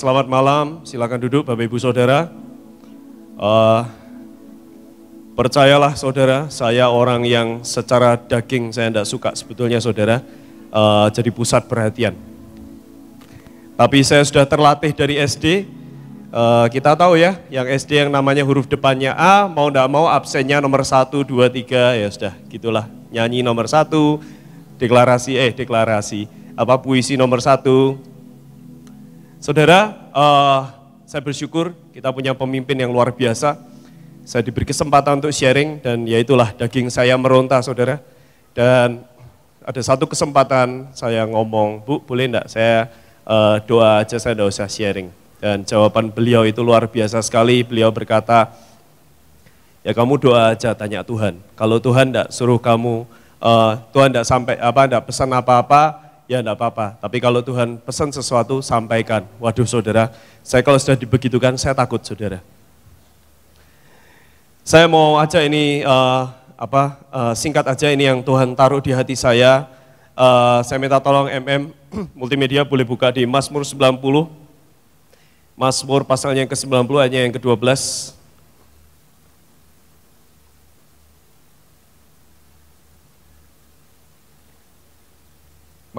selamat malam. Silakan duduk, Bapak Ibu Saudara. Uh, percayalah, saudara, saya orang yang secara daging saya tidak suka sebetulnya, saudara, uh, jadi pusat perhatian. Tapi saya sudah terlatih dari SD. Uh, eh, kita tahu ya, yang SD yang namanya huruf depannya A, mau tidak mau absennya nomor 1, 2, 3, ya sudah, gitulah. Nyanyi nomor 1, deklarasi, eh deklarasi, apa puisi nomor satu. Saudara, uh, saya bersyukur kita punya pemimpin yang luar biasa. Saya diberi kesempatan untuk sharing dan yaitulah daging saya meronta, saudara. Dan ada satu kesempatan saya ngomong, Bu, boleh enggak saya uh, doa aja, saya enggak usah sharing. Dan jawaban beliau itu luar biasa sekali. Beliau berkata, ya kamu doa aja, tanya Tuhan. Kalau Tuhan enggak suruh kamu, uh, Tuhan enggak sampai apa, enggak pesan apa-apa, ya enggak apa-apa. Tapi kalau Tuhan pesan sesuatu, sampaikan. Waduh saudara, saya kalau sudah dibegitukan, saya takut saudara. Saya mau aja ini, uh, apa uh, singkat aja ini yang Tuhan taruh di hati saya. Uh, saya minta tolong MM, multimedia boleh buka di Mazmur 90. Mazmur pasalnya yang ke-90, hanya yang ke-12.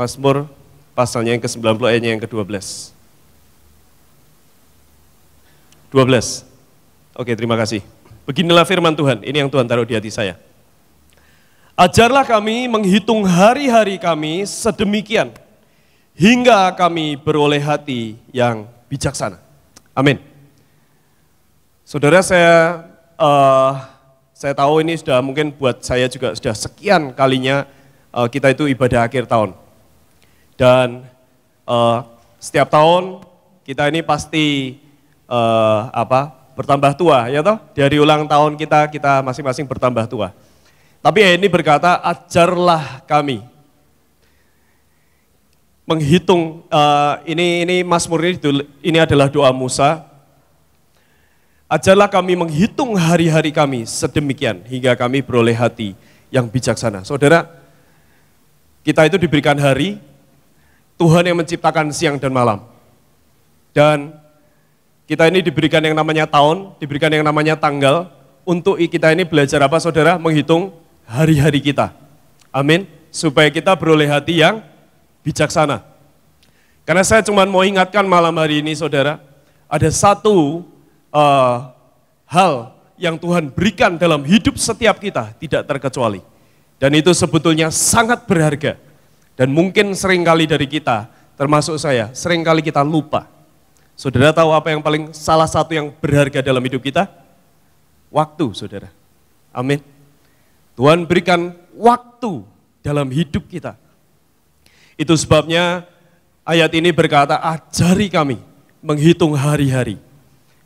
Mazmur pasalnya yang ke-90 ayatnya yang ke-12. 12. Oke, terima kasih. Beginilah firman Tuhan, ini yang Tuhan taruh di hati saya. Ajarlah kami menghitung hari-hari kami sedemikian, hingga kami beroleh hati yang bijaksana. Amin. Saudara saya, uh, saya tahu ini sudah mungkin buat saya juga sudah sekian kalinya uh, kita itu ibadah akhir tahun. Dan uh, setiap tahun kita ini pasti uh, apa bertambah tua, ya toh? Dari ulang tahun kita, kita masing-masing bertambah tua. Tapi ya ini berkata, ajarlah kami. Menghitung, uh, ini ini Mazmur ini, ini adalah doa Musa. Ajarlah kami menghitung hari-hari kami sedemikian hingga kami beroleh hati yang bijaksana. Saudara, kita itu diberikan hari, Tuhan yang menciptakan siang dan malam. Dan kita ini diberikan yang namanya tahun, diberikan yang namanya tanggal, untuk kita ini belajar apa saudara? Menghitung hari-hari kita. Amin. Supaya kita beroleh hati yang bijaksana. Karena saya cuma mau ingatkan malam hari ini saudara, ada satu uh, hal yang Tuhan berikan dalam hidup setiap kita, tidak terkecuali. Dan itu sebetulnya sangat berharga dan mungkin seringkali dari kita, termasuk saya, seringkali kita lupa. Saudara tahu apa yang paling salah satu yang berharga dalam hidup kita? Waktu, saudara. Amin. Tuhan berikan waktu dalam hidup kita. Itu sebabnya ayat ini berkata, ajari kami menghitung hari-hari.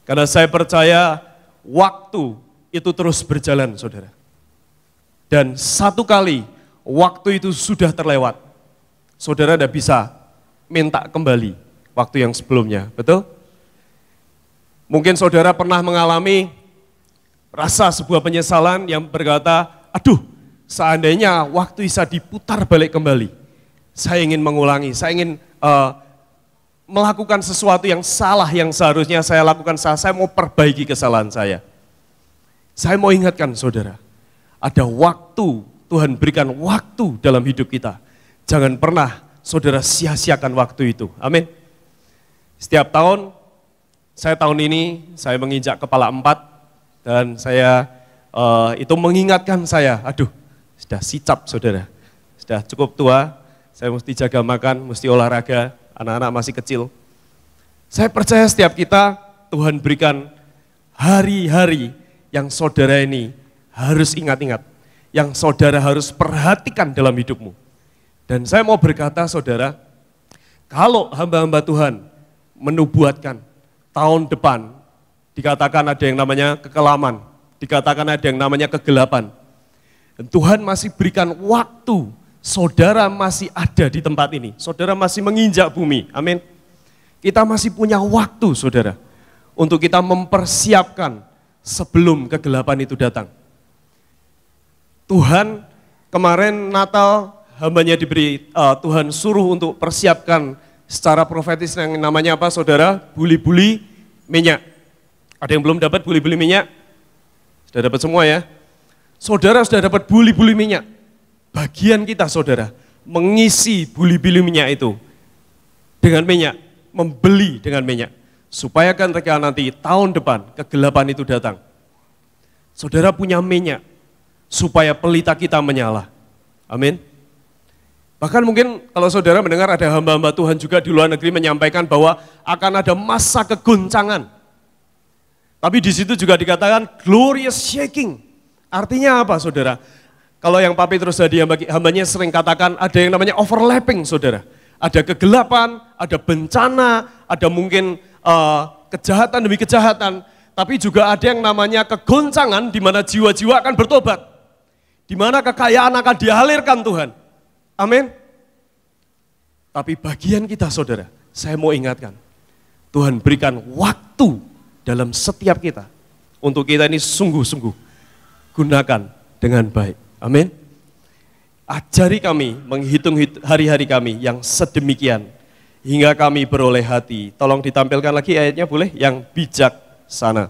Karena saya percaya waktu itu terus berjalan, saudara. Dan satu kali waktu itu sudah terlewat saudara tidak bisa minta kembali waktu yang sebelumnya, betul? Mungkin saudara pernah mengalami rasa sebuah penyesalan yang berkata, aduh, seandainya waktu bisa diputar balik kembali, saya ingin mengulangi, saya ingin uh, melakukan sesuatu yang salah yang seharusnya saya lakukan salah, saya mau perbaiki kesalahan saya. Saya mau ingatkan saudara, ada waktu, Tuhan berikan waktu dalam hidup kita Jangan pernah saudara sia-siakan waktu itu. Amin. Setiap tahun, saya tahun ini, saya menginjak kepala empat, dan saya uh, itu mengingatkan saya, aduh, sudah sicap saudara, sudah cukup tua, saya mesti jaga makan, mesti olahraga, anak-anak masih kecil. Saya percaya setiap kita, Tuhan berikan hari-hari yang saudara ini harus ingat-ingat, yang saudara harus perhatikan dalam hidupmu. Dan saya mau berkata saudara, kalau hamba-hamba Tuhan menubuatkan tahun depan, dikatakan ada yang namanya kekelaman, dikatakan ada yang namanya kegelapan, dan Tuhan masih berikan waktu saudara masih ada di tempat ini. Saudara masih menginjak bumi. Amin. Kita masih punya waktu, saudara, untuk kita mempersiapkan sebelum kegelapan itu datang. Tuhan kemarin Natal hambanya diberi uh, Tuhan suruh untuk persiapkan secara profetis yang namanya apa saudara? Buli-buli minyak. Ada yang belum dapat buli-buli minyak? Sudah dapat semua ya? Saudara sudah dapat buli-buli minyak. Bagian kita saudara, mengisi buli-buli minyak itu dengan minyak, membeli dengan minyak. Supaya kan mereka nanti tahun depan kegelapan itu datang. Saudara punya minyak, supaya pelita kita menyala. Amin. Bahkan mungkin kalau saudara mendengar ada hamba-hamba Tuhan juga di luar negeri menyampaikan bahwa akan ada masa keguncangan. Tapi di situ juga dikatakan glorious shaking. Artinya apa saudara? Kalau yang papi terus tadi hambanya sering katakan ada yang namanya overlapping saudara. Ada kegelapan, ada bencana, ada mungkin uh, kejahatan demi kejahatan. Tapi juga ada yang namanya keguncangan di mana jiwa-jiwa akan bertobat. Di mana kekayaan akan dialirkan Tuhan Amin. Tapi bagian kita saudara, saya mau ingatkan. Tuhan berikan waktu dalam setiap kita. Untuk kita ini sungguh-sungguh gunakan dengan baik. Amin. Ajari kami menghitung hari-hari kami yang sedemikian hingga kami beroleh hati. Tolong ditampilkan lagi ayatnya boleh yang bijak sana.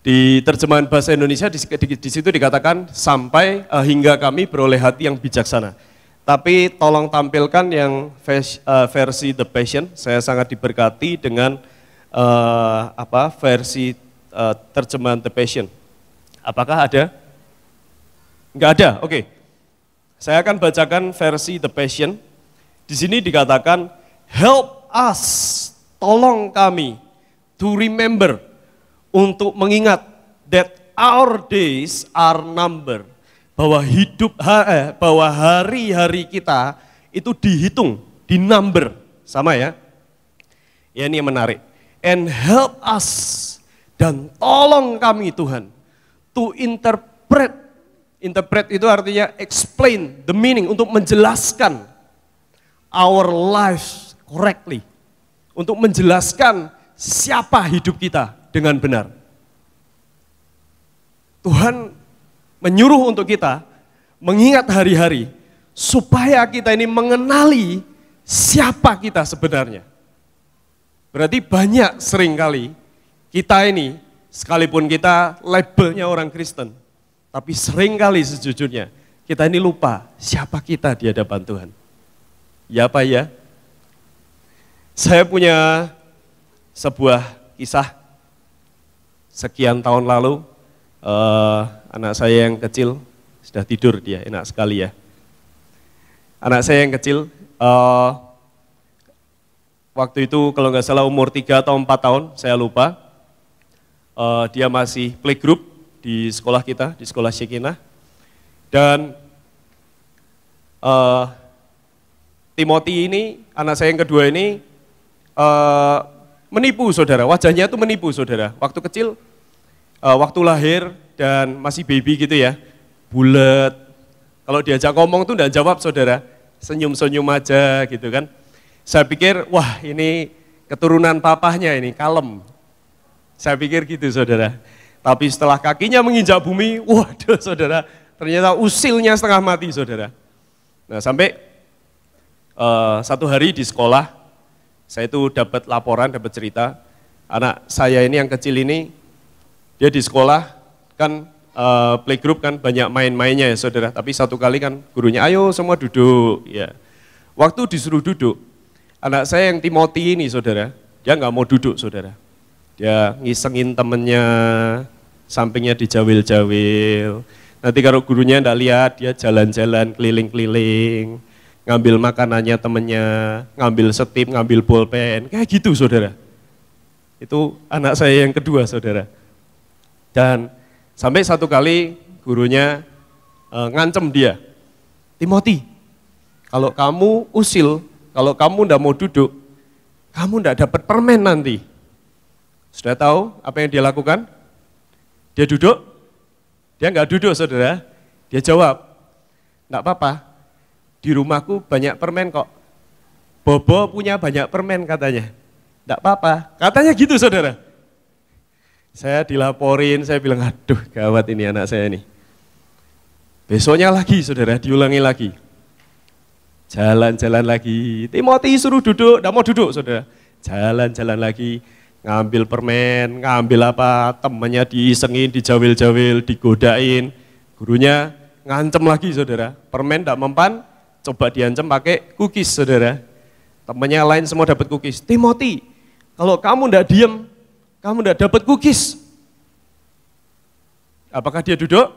Di terjemahan bahasa Indonesia di, di, di situ dikatakan sampai uh, hingga kami beroleh hati yang bijaksana. Tapi tolong tampilkan yang vers, uh, versi The Passion. Saya sangat diberkati dengan uh, apa versi uh, terjemahan The Passion. Apakah ada? Enggak ada. Oke. Okay. Saya akan bacakan versi The Passion. Di sini dikatakan help us, tolong kami to remember untuk mengingat that our days are numbered bahwa hidup eh, bahwa hari-hari kita itu dihitung, di number sama ya. Ya ini yang menarik. And help us dan tolong kami Tuhan to interpret interpret itu artinya explain the meaning untuk menjelaskan our lives correctly untuk menjelaskan siapa hidup kita dengan benar. Tuhan menyuruh untuk kita mengingat hari-hari supaya kita ini mengenali siapa kita sebenarnya. Berarti banyak seringkali kita ini sekalipun kita labelnya orang Kristen, tapi seringkali sejujurnya kita ini lupa siapa kita di hadapan Tuhan. Ya pak ya? Saya punya sebuah kisah sekian tahun lalu uh, anak saya yang kecil sudah tidur dia enak sekali ya. Anak saya yang kecil uh, waktu itu kalau nggak salah umur 3 atau 4 tahun saya lupa uh, dia masih playgroup di sekolah kita di sekolah Syekinah dan uh, Timothy ini anak saya yang kedua ini uh, menipu saudara, wajahnya itu menipu saudara. Waktu kecil, uh, waktu lahir dan masih baby gitu ya, bulat. Kalau diajak ngomong tuh tidak jawab saudara, senyum-senyum aja gitu kan. Saya pikir, wah ini keturunan papahnya ini, kalem. Saya pikir gitu saudara. Tapi setelah kakinya menginjak bumi, waduh saudara, ternyata usilnya setengah mati saudara. Nah sampai uh, satu hari di sekolah, saya itu dapat laporan, dapat cerita, anak saya ini yang kecil ini, dia di sekolah, kan uh, playgroup kan banyak main-mainnya ya saudara, tapi satu kali kan gurunya, ayo semua duduk. ya. Waktu disuruh duduk, anak saya yang Timothy ini saudara, dia nggak mau duduk saudara. Dia ngisengin temennya, sampingnya dijawil-jawil. Nanti kalau gurunya ndak lihat, dia jalan-jalan keliling-keliling ngambil makanannya temennya, ngambil setip, ngambil pulpen, kayak gitu saudara. Itu anak saya yang kedua saudara. Dan sampai satu kali gurunya e, ngancem dia, Timothy, kalau kamu usil, kalau kamu ndak mau duduk, kamu ndak dapat permen nanti. Sudah tahu apa yang dia lakukan? Dia duduk, dia nggak duduk saudara, dia jawab, nggak apa-apa, di rumahku banyak permen kok. Bobo punya banyak permen katanya. Tidak apa-apa. Katanya gitu saudara. Saya dilaporin, saya bilang, aduh gawat ini anak saya ini. Besoknya lagi saudara, diulangi lagi. Jalan-jalan lagi. Timoti suruh duduk, tidak mau duduk saudara. Jalan-jalan lagi, ngambil permen, ngambil apa, temannya diisengin, dijawil-jawil, digodain. Gurunya ngancem lagi saudara, permen tidak mempan, coba diancam pakai cookies saudara. Temennya lain semua dapat cookies. Timothy, kalau kamu ndak diem kamu ndak dapat cookies. Apakah dia duduk?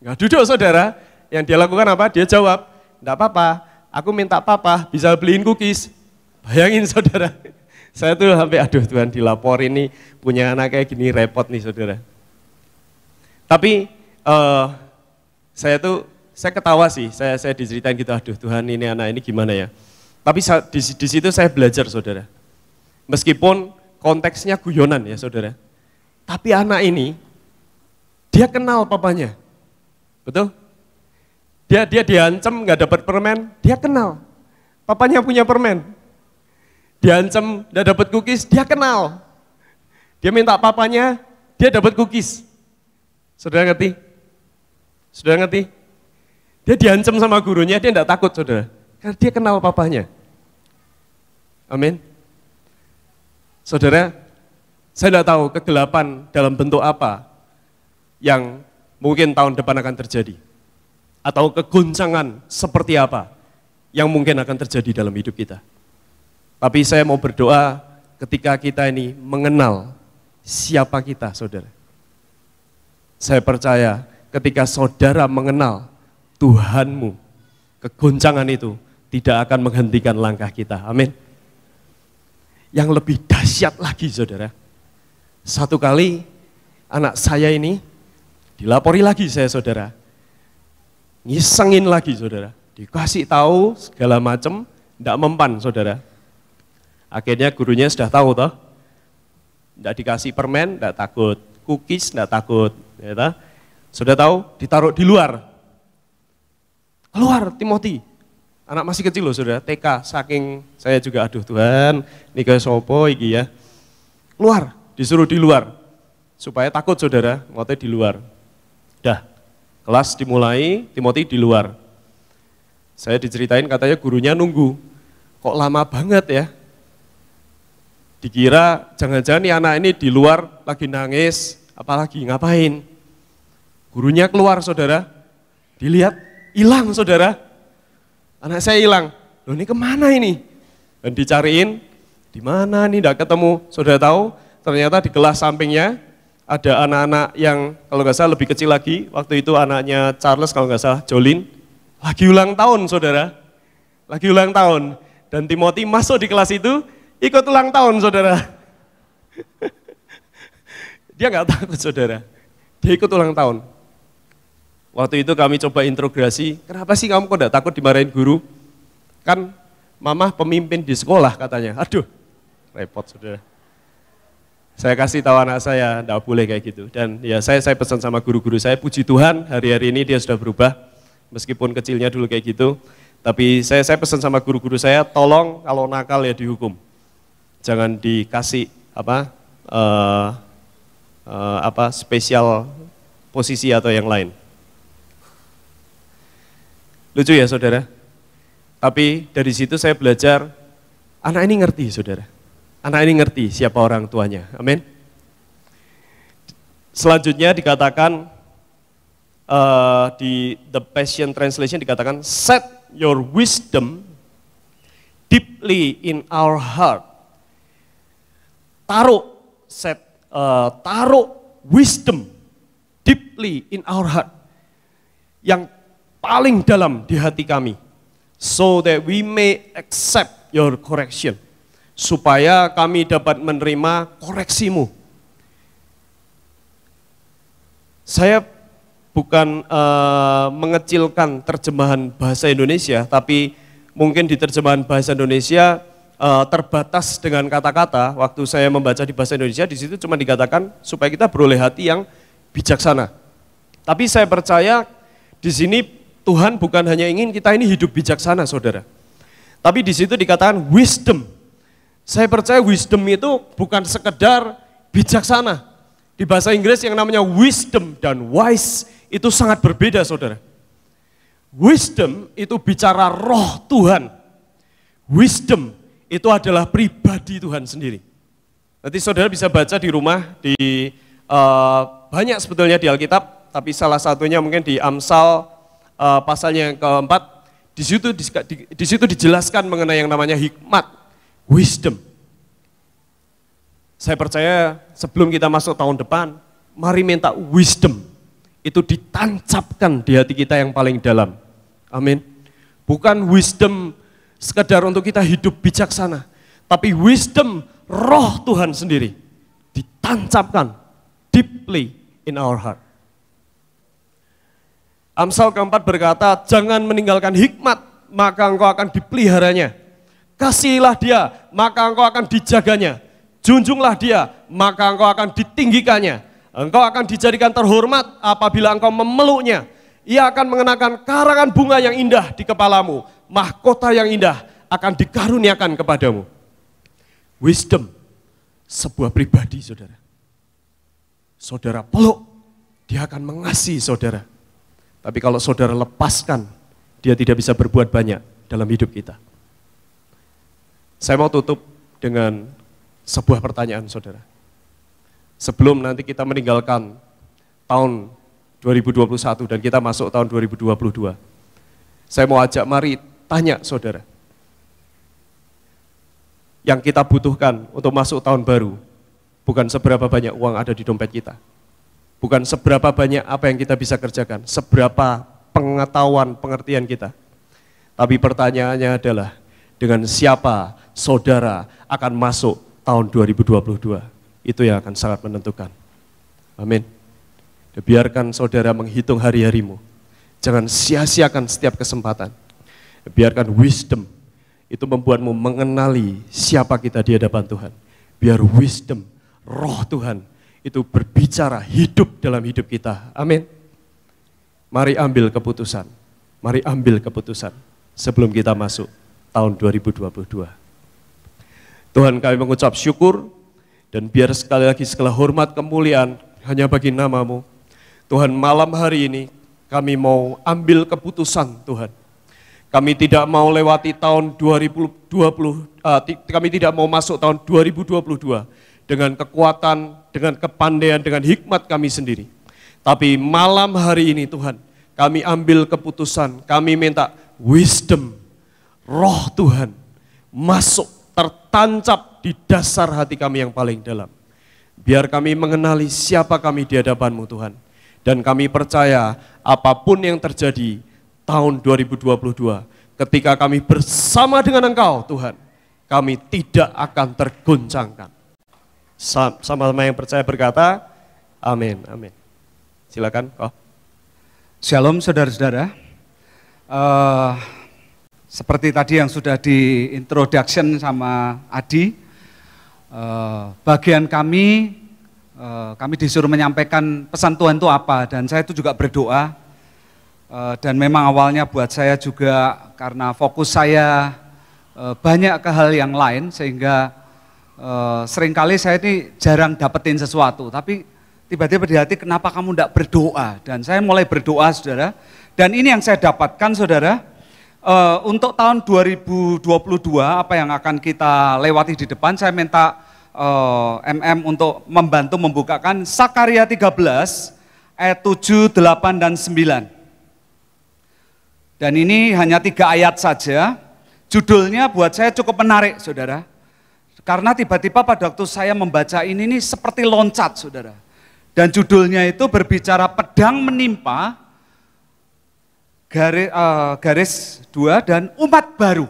nggak duduk saudara. Yang dia lakukan apa? Dia jawab, ndak apa-apa, aku minta papa bisa beliin cookies. Bayangin saudara, saya tuh sampai aduh Tuhan dilapor ini punya anak kayak gini repot nih saudara. Tapi uh, saya tuh saya ketawa sih, saya saya diceritain gitu, aduh Tuhan ini anak ini gimana ya. Tapi di, di situ saya belajar saudara. Meskipun konteksnya guyonan ya saudara. Tapi anak ini, dia kenal papanya. Betul? Dia dia diancam nggak dapat permen, dia kenal. Papanya punya permen. Diancam nggak dapat cookies, dia kenal. Dia minta papanya, dia dapat cookies. Saudara ngerti? Saudara ngerti? Dia diancam sama gurunya, dia tidak takut saudara. Karena dia kenal papanya. Amin. Saudara, saya tidak tahu kegelapan dalam bentuk apa yang mungkin tahun depan akan terjadi. Atau keguncangan seperti apa yang mungkin akan terjadi dalam hidup kita. Tapi saya mau berdoa ketika kita ini mengenal siapa kita, saudara. Saya percaya ketika saudara mengenal Tuhanmu. Kegoncangan itu tidak akan menghentikan langkah kita. Amin. Yang lebih dahsyat lagi saudara, satu kali anak saya ini dilapori lagi saya saudara. Ngisengin lagi saudara. Dikasih tahu segala macam, tidak mempan saudara. Akhirnya gurunya sudah tahu toh. Tidak dikasih permen, tidak takut. Cookies, tidak takut. Ya, toh? Sudah tahu, ditaruh di luar. Keluar Timothy. Anak masih kecil loh saudara, TK, saking saya juga aduh Tuhan, ini kayak sopo iki ya. Keluar, disuruh di luar. Supaya takut saudara, ngotnya di luar. Dah, kelas dimulai, Timothy di luar. Saya diceritain katanya gurunya nunggu. Kok lama banget ya? Dikira jangan-jangan nih anak ini di luar lagi nangis, apalagi ngapain? Gurunya keluar saudara, dilihat hilang saudara. Anak saya hilang. Loh ini kemana ini? Dan dicariin, di mana nih tidak ketemu. Saudara tahu, ternyata di kelas sampingnya ada anak-anak yang kalau nggak salah lebih kecil lagi. Waktu itu anaknya Charles kalau nggak salah, Jolin. Lagi ulang tahun saudara. Lagi ulang tahun. Dan Timothy masuk di kelas itu, ikut ulang tahun saudara. Dia nggak takut saudara. Dia ikut ulang tahun. Waktu itu kami coba integrasi. kenapa sih kamu kok tidak takut dimarahin guru? Kan mama pemimpin di sekolah katanya. Aduh, repot sudah. Saya kasih tahu anak saya, tidak boleh kayak gitu. Dan ya saya saya pesan sama guru-guru saya, puji Tuhan hari-hari ini dia sudah berubah. Meskipun kecilnya dulu kayak gitu. Tapi saya saya pesan sama guru-guru saya, tolong kalau nakal ya dihukum. Jangan dikasih apa uh, uh, apa spesial posisi atau yang lain. Lucu ya saudara? Tapi dari situ saya belajar, anak ini ngerti saudara. Anak ini ngerti siapa orang tuanya. Amin. Selanjutnya dikatakan uh, di The Passion Translation dikatakan set your wisdom deeply in our heart. Taruh set uh, taruh wisdom deeply in our heart. Yang paling dalam di hati kami. So that we may accept your correction. Supaya kami dapat menerima koreksimu. Saya bukan uh, mengecilkan terjemahan bahasa Indonesia, tapi mungkin di terjemahan bahasa Indonesia uh, terbatas dengan kata-kata. Waktu saya membaca di bahasa Indonesia, di situ cuma dikatakan supaya kita beroleh hati yang bijaksana. Tapi saya percaya di sini Tuhan bukan hanya ingin kita ini hidup bijaksana, saudara. Tapi di situ dikatakan wisdom. Saya percaya wisdom itu bukan sekedar bijaksana. Di bahasa Inggris yang namanya wisdom dan wise itu sangat berbeda, saudara. Wisdom itu bicara roh Tuhan. Wisdom itu adalah pribadi Tuhan sendiri. Nanti saudara bisa baca di rumah di uh, banyak sebetulnya di Alkitab, tapi salah satunya mungkin di Amsal uh, pasalnya yang keempat, di situ di, di situ dijelaskan mengenai yang namanya hikmat, wisdom. Saya percaya sebelum kita masuk tahun depan, mari minta wisdom itu ditancapkan di hati kita yang paling dalam. Amin. Bukan wisdom sekedar untuk kita hidup bijaksana, tapi wisdom roh Tuhan sendiri ditancapkan deeply in our heart. Amsal keempat berkata, jangan meninggalkan hikmat, maka engkau akan dipeliharanya. Kasihilah dia, maka engkau akan dijaganya. Junjunglah dia, maka engkau akan ditinggikannya. Engkau akan dijadikan terhormat apabila engkau memeluknya. Ia akan mengenakan karangan bunga yang indah di kepalamu. Mahkota yang indah akan dikaruniakan kepadamu. Wisdom, sebuah pribadi saudara. Saudara peluk, dia akan mengasihi saudara. Tapi kalau saudara lepaskan, dia tidak bisa berbuat banyak dalam hidup kita. Saya mau tutup dengan sebuah pertanyaan saudara. Sebelum nanti kita meninggalkan tahun 2021 dan kita masuk tahun 2022. Saya mau ajak mari tanya saudara. Yang kita butuhkan untuk masuk tahun baru bukan seberapa banyak uang ada di dompet kita, Bukan seberapa banyak apa yang kita bisa kerjakan, seberapa pengetahuan, pengertian kita. Tapi pertanyaannya adalah, dengan siapa saudara akan masuk tahun 2022? Itu yang akan sangat menentukan. Amin. Ya, biarkan saudara menghitung hari-harimu. Jangan sia-siakan setiap kesempatan. Ya, biarkan wisdom itu membuatmu mengenali siapa kita di hadapan Tuhan. Biar wisdom, roh Tuhan itu berbicara hidup dalam hidup kita. Amin. Mari ambil keputusan. Mari ambil keputusan sebelum kita masuk tahun 2022. Tuhan kami mengucap syukur dan biar sekali lagi segala hormat kemuliaan hanya bagi namamu. Tuhan malam hari ini kami mau ambil keputusan Tuhan. Kami tidak mau lewati tahun 2020, uh, ah, kami tidak mau masuk tahun 2022 dengan kekuatan, dengan kepandaian, dengan hikmat kami sendiri. Tapi malam hari ini Tuhan, kami ambil keputusan, kami minta wisdom, roh Tuhan masuk tertancap di dasar hati kami yang paling dalam. Biar kami mengenali siapa kami di hadapanmu Tuhan. Dan kami percaya apapun yang terjadi tahun 2022, ketika kami bersama dengan Engkau Tuhan, kami tidak akan terguncangkan. Sama-sama yang percaya berkata, amin, amin. Silakan. Oh. Shalom saudara-saudara. Uh, seperti tadi yang sudah di introduction sama Adi, uh, bagian kami, uh, kami disuruh menyampaikan pesan Tuhan itu apa, dan saya itu juga berdoa, uh, dan memang awalnya buat saya juga karena fokus saya uh, banyak ke hal yang lain, sehingga Eh, seringkali saya ini jarang dapetin sesuatu, tapi tiba-tiba di hati kenapa kamu tidak berdoa? Dan saya mulai berdoa saudara, dan ini yang saya dapatkan saudara, uh, untuk tahun 2022 apa yang akan kita lewati di depan, saya minta uh, MM untuk membantu membukakan Sakaria 13 ayat 7, 8, dan 9. Dan ini hanya tiga ayat saja. Judulnya buat saya cukup menarik, saudara. Karena tiba-tiba pada waktu saya membaca ini, ini seperti loncat saudara. Dan judulnya itu berbicara pedang menimpa garis, uh, eh, garis dua dan umat baru.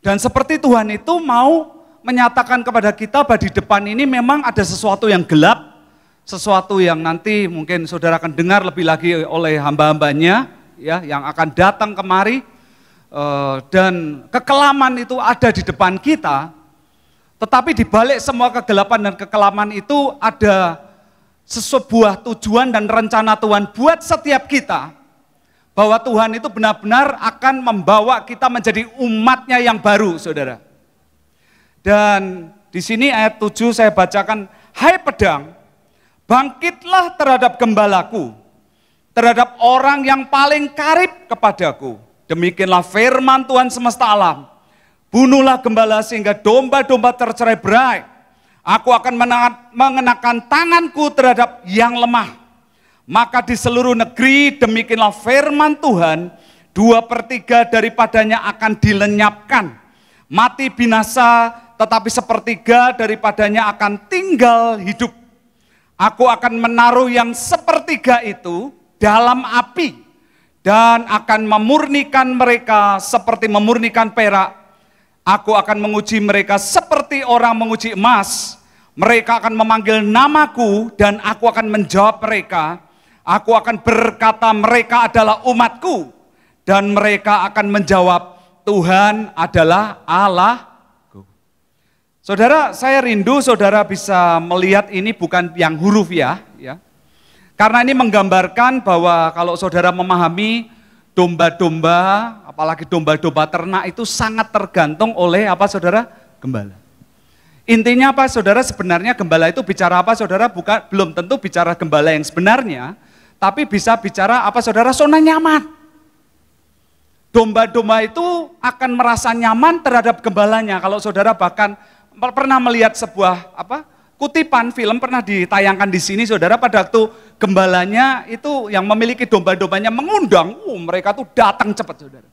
Dan seperti Tuhan itu mau menyatakan kepada kita bahwa di depan ini memang ada sesuatu yang gelap, sesuatu yang nanti mungkin saudara akan dengar lebih lagi oleh hamba-hambanya ya yang akan datang kemari Eh, dan kekelaman itu ada di depan kita, tetapi di balik semua kegelapan dan kekelaman itu ada sebuah tujuan dan rencana Tuhan buat setiap kita bahwa Tuhan itu benar-benar akan membawa kita menjadi umatnya yang baru, saudara. Dan di sini ayat 7 saya bacakan, Hai pedang, bangkitlah terhadap gembalaku, terhadap orang yang paling karib kepadaku. Demikianlah firman Tuhan semesta alam. Bunuhlah gembala sehingga domba-domba tercerai berai. Aku akan mengenakan tanganku terhadap yang lemah. Maka di seluruh negeri demikianlah firman Tuhan. Dua per tiga daripadanya akan dilenyapkan. Mati binasa tetapi sepertiga daripadanya akan tinggal hidup. Aku akan menaruh yang sepertiga itu dalam api dan akan memurnikan mereka seperti memurnikan perak. Aku akan menguji mereka seperti orang menguji emas. Mereka akan memanggil namaku dan aku akan menjawab mereka. Aku akan berkata mereka adalah umatku dan mereka akan menjawab Tuhan adalah Allah. Saudara, saya rindu saudara bisa melihat ini bukan yang huruf ya, karena ini menggambarkan bahwa kalau saudara memahami domba-domba, apalagi domba-domba ternak itu sangat tergantung oleh apa saudara? Gembala. Intinya apa saudara? Sebenarnya gembala itu bicara apa saudara? Bukan belum tentu bicara gembala yang sebenarnya, tapi bisa bicara apa saudara? Zona nyaman. Domba-domba itu akan merasa nyaman terhadap gembalanya. Kalau saudara bahkan pernah melihat sebuah apa? kutipan film pernah ditayangkan di sini saudara pada waktu gembalanya itu yang memiliki domba-dombanya mengundang, uh, mereka tuh datang cepat saudara.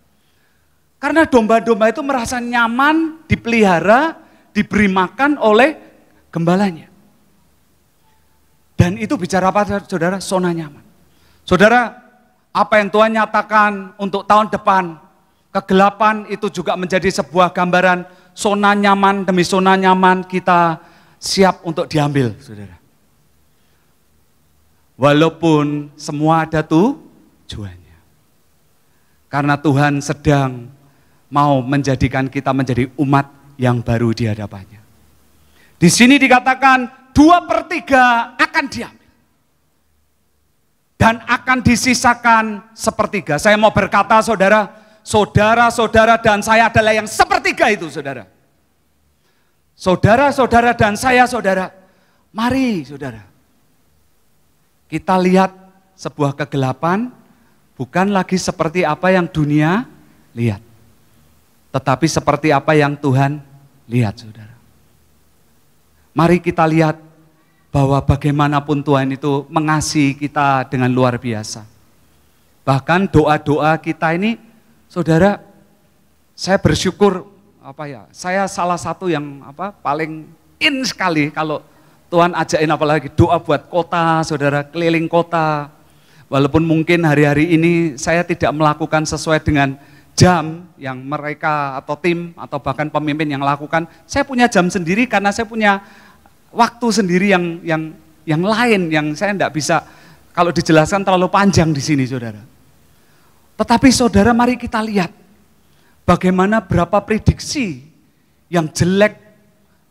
Karena domba-domba itu merasa nyaman, dipelihara, diberi makan oleh gembalanya. Dan itu bicara apa saudara? Zona nyaman. Saudara, apa yang Tuhan nyatakan untuk tahun depan, kegelapan itu juga menjadi sebuah gambaran zona nyaman demi zona nyaman kita siap untuk diambil, saudara. Walaupun semua ada tujuannya. Karena Tuhan sedang mau menjadikan kita menjadi umat yang baru di hadapannya. Di sini dikatakan dua pertiga akan diambil. Dan akan disisakan sepertiga. Saya mau berkata saudara, saudara-saudara dan saya adalah yang sepertiga itu saudara. Saudara-saudara dan saya saudara, mari saudara. Kita lihat sebuah kegelapan bukan lagi seperti apa yang dunia lihat. Tetapi seperti apa yang Tuhan lihat saudara. Mari kita lihat bahwa bagaimanapun Tuhan itu mengasihi kita dengan luar biasa. Bahkan doa-doa kita ini, saudara, saya bersyukur apa ya? Saya salah satu yang apa paling in sekali kalau Tuhan ajakin apalagi doa buat kota, saudara keliling kota. Walaupun mungkin hari-hari ini saya tidak melakukan sesuai dengan jam yang mereka atau tim atau bahkan pemimpin yang lakukan. Saya punya jam sendiri karena saya punya waktu sendiri yang yang yang lain yang saya tidak bisa kalau dijelaskan terlalu panjang di sini saudara. Tetapi saudara mari kita lihat bagaimana berapa prediksi yang jelek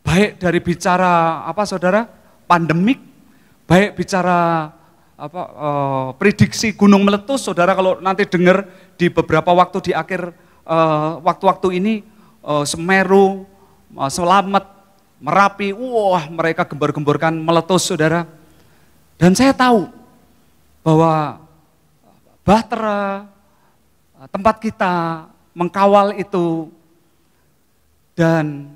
baik dari bicara apa saudara pandemik baik bicara apa eh, prediksi gunung meletus saudara kalau nanti dengar di beberapa waktu di akhir waktu eh, waktu-waktu ini eh, Semeru Selamat Merapi wah mereka gembor-gemborkan meletus saudara dan saya tahu bahwa Bahtera tempat kita mengkawal itu. Dan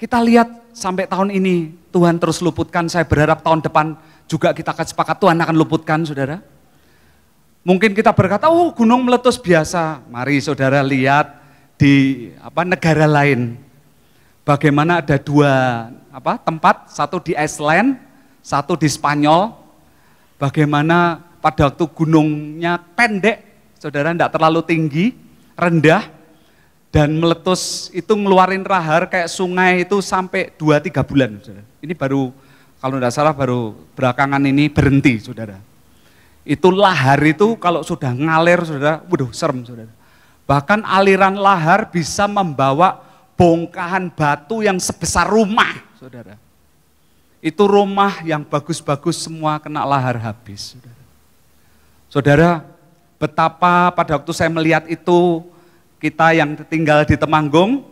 kita lihat sampai tahun ini Tuhan terus luputkan. Saya berharap tahun depan juga kita akan sepakat Tuhan akan luputkan, saudara. Mungkin kita berkata, oh gunung meletus biasa. Mari saudara lihat di apa negara lain. Bagaimana ada dua apa tempat, satu di Iceland, satu di Spanyol. Bagaimana pada waktu gunungnya pendek, saudara tidak terlalu tinggi, rendah, dan meletus itu ngeluarin rahar kayak sungai itu sampai dua tiga bulan. Saudara. Ini baru kalau tidak salah baru belakangan ini berhenti saudara. Itu lahar itu kalau sudah ngalir saudara, waduh serem saudara. Bahkan aliran lahar bisa membawa bongkahan batu yang sebesar rumah saudara. Itu rumah yang bagus-bagus semua kena lahar habis saudara. Saudara, betapa pada waktu saya melihat itu kita yang tinggal di Temanggung,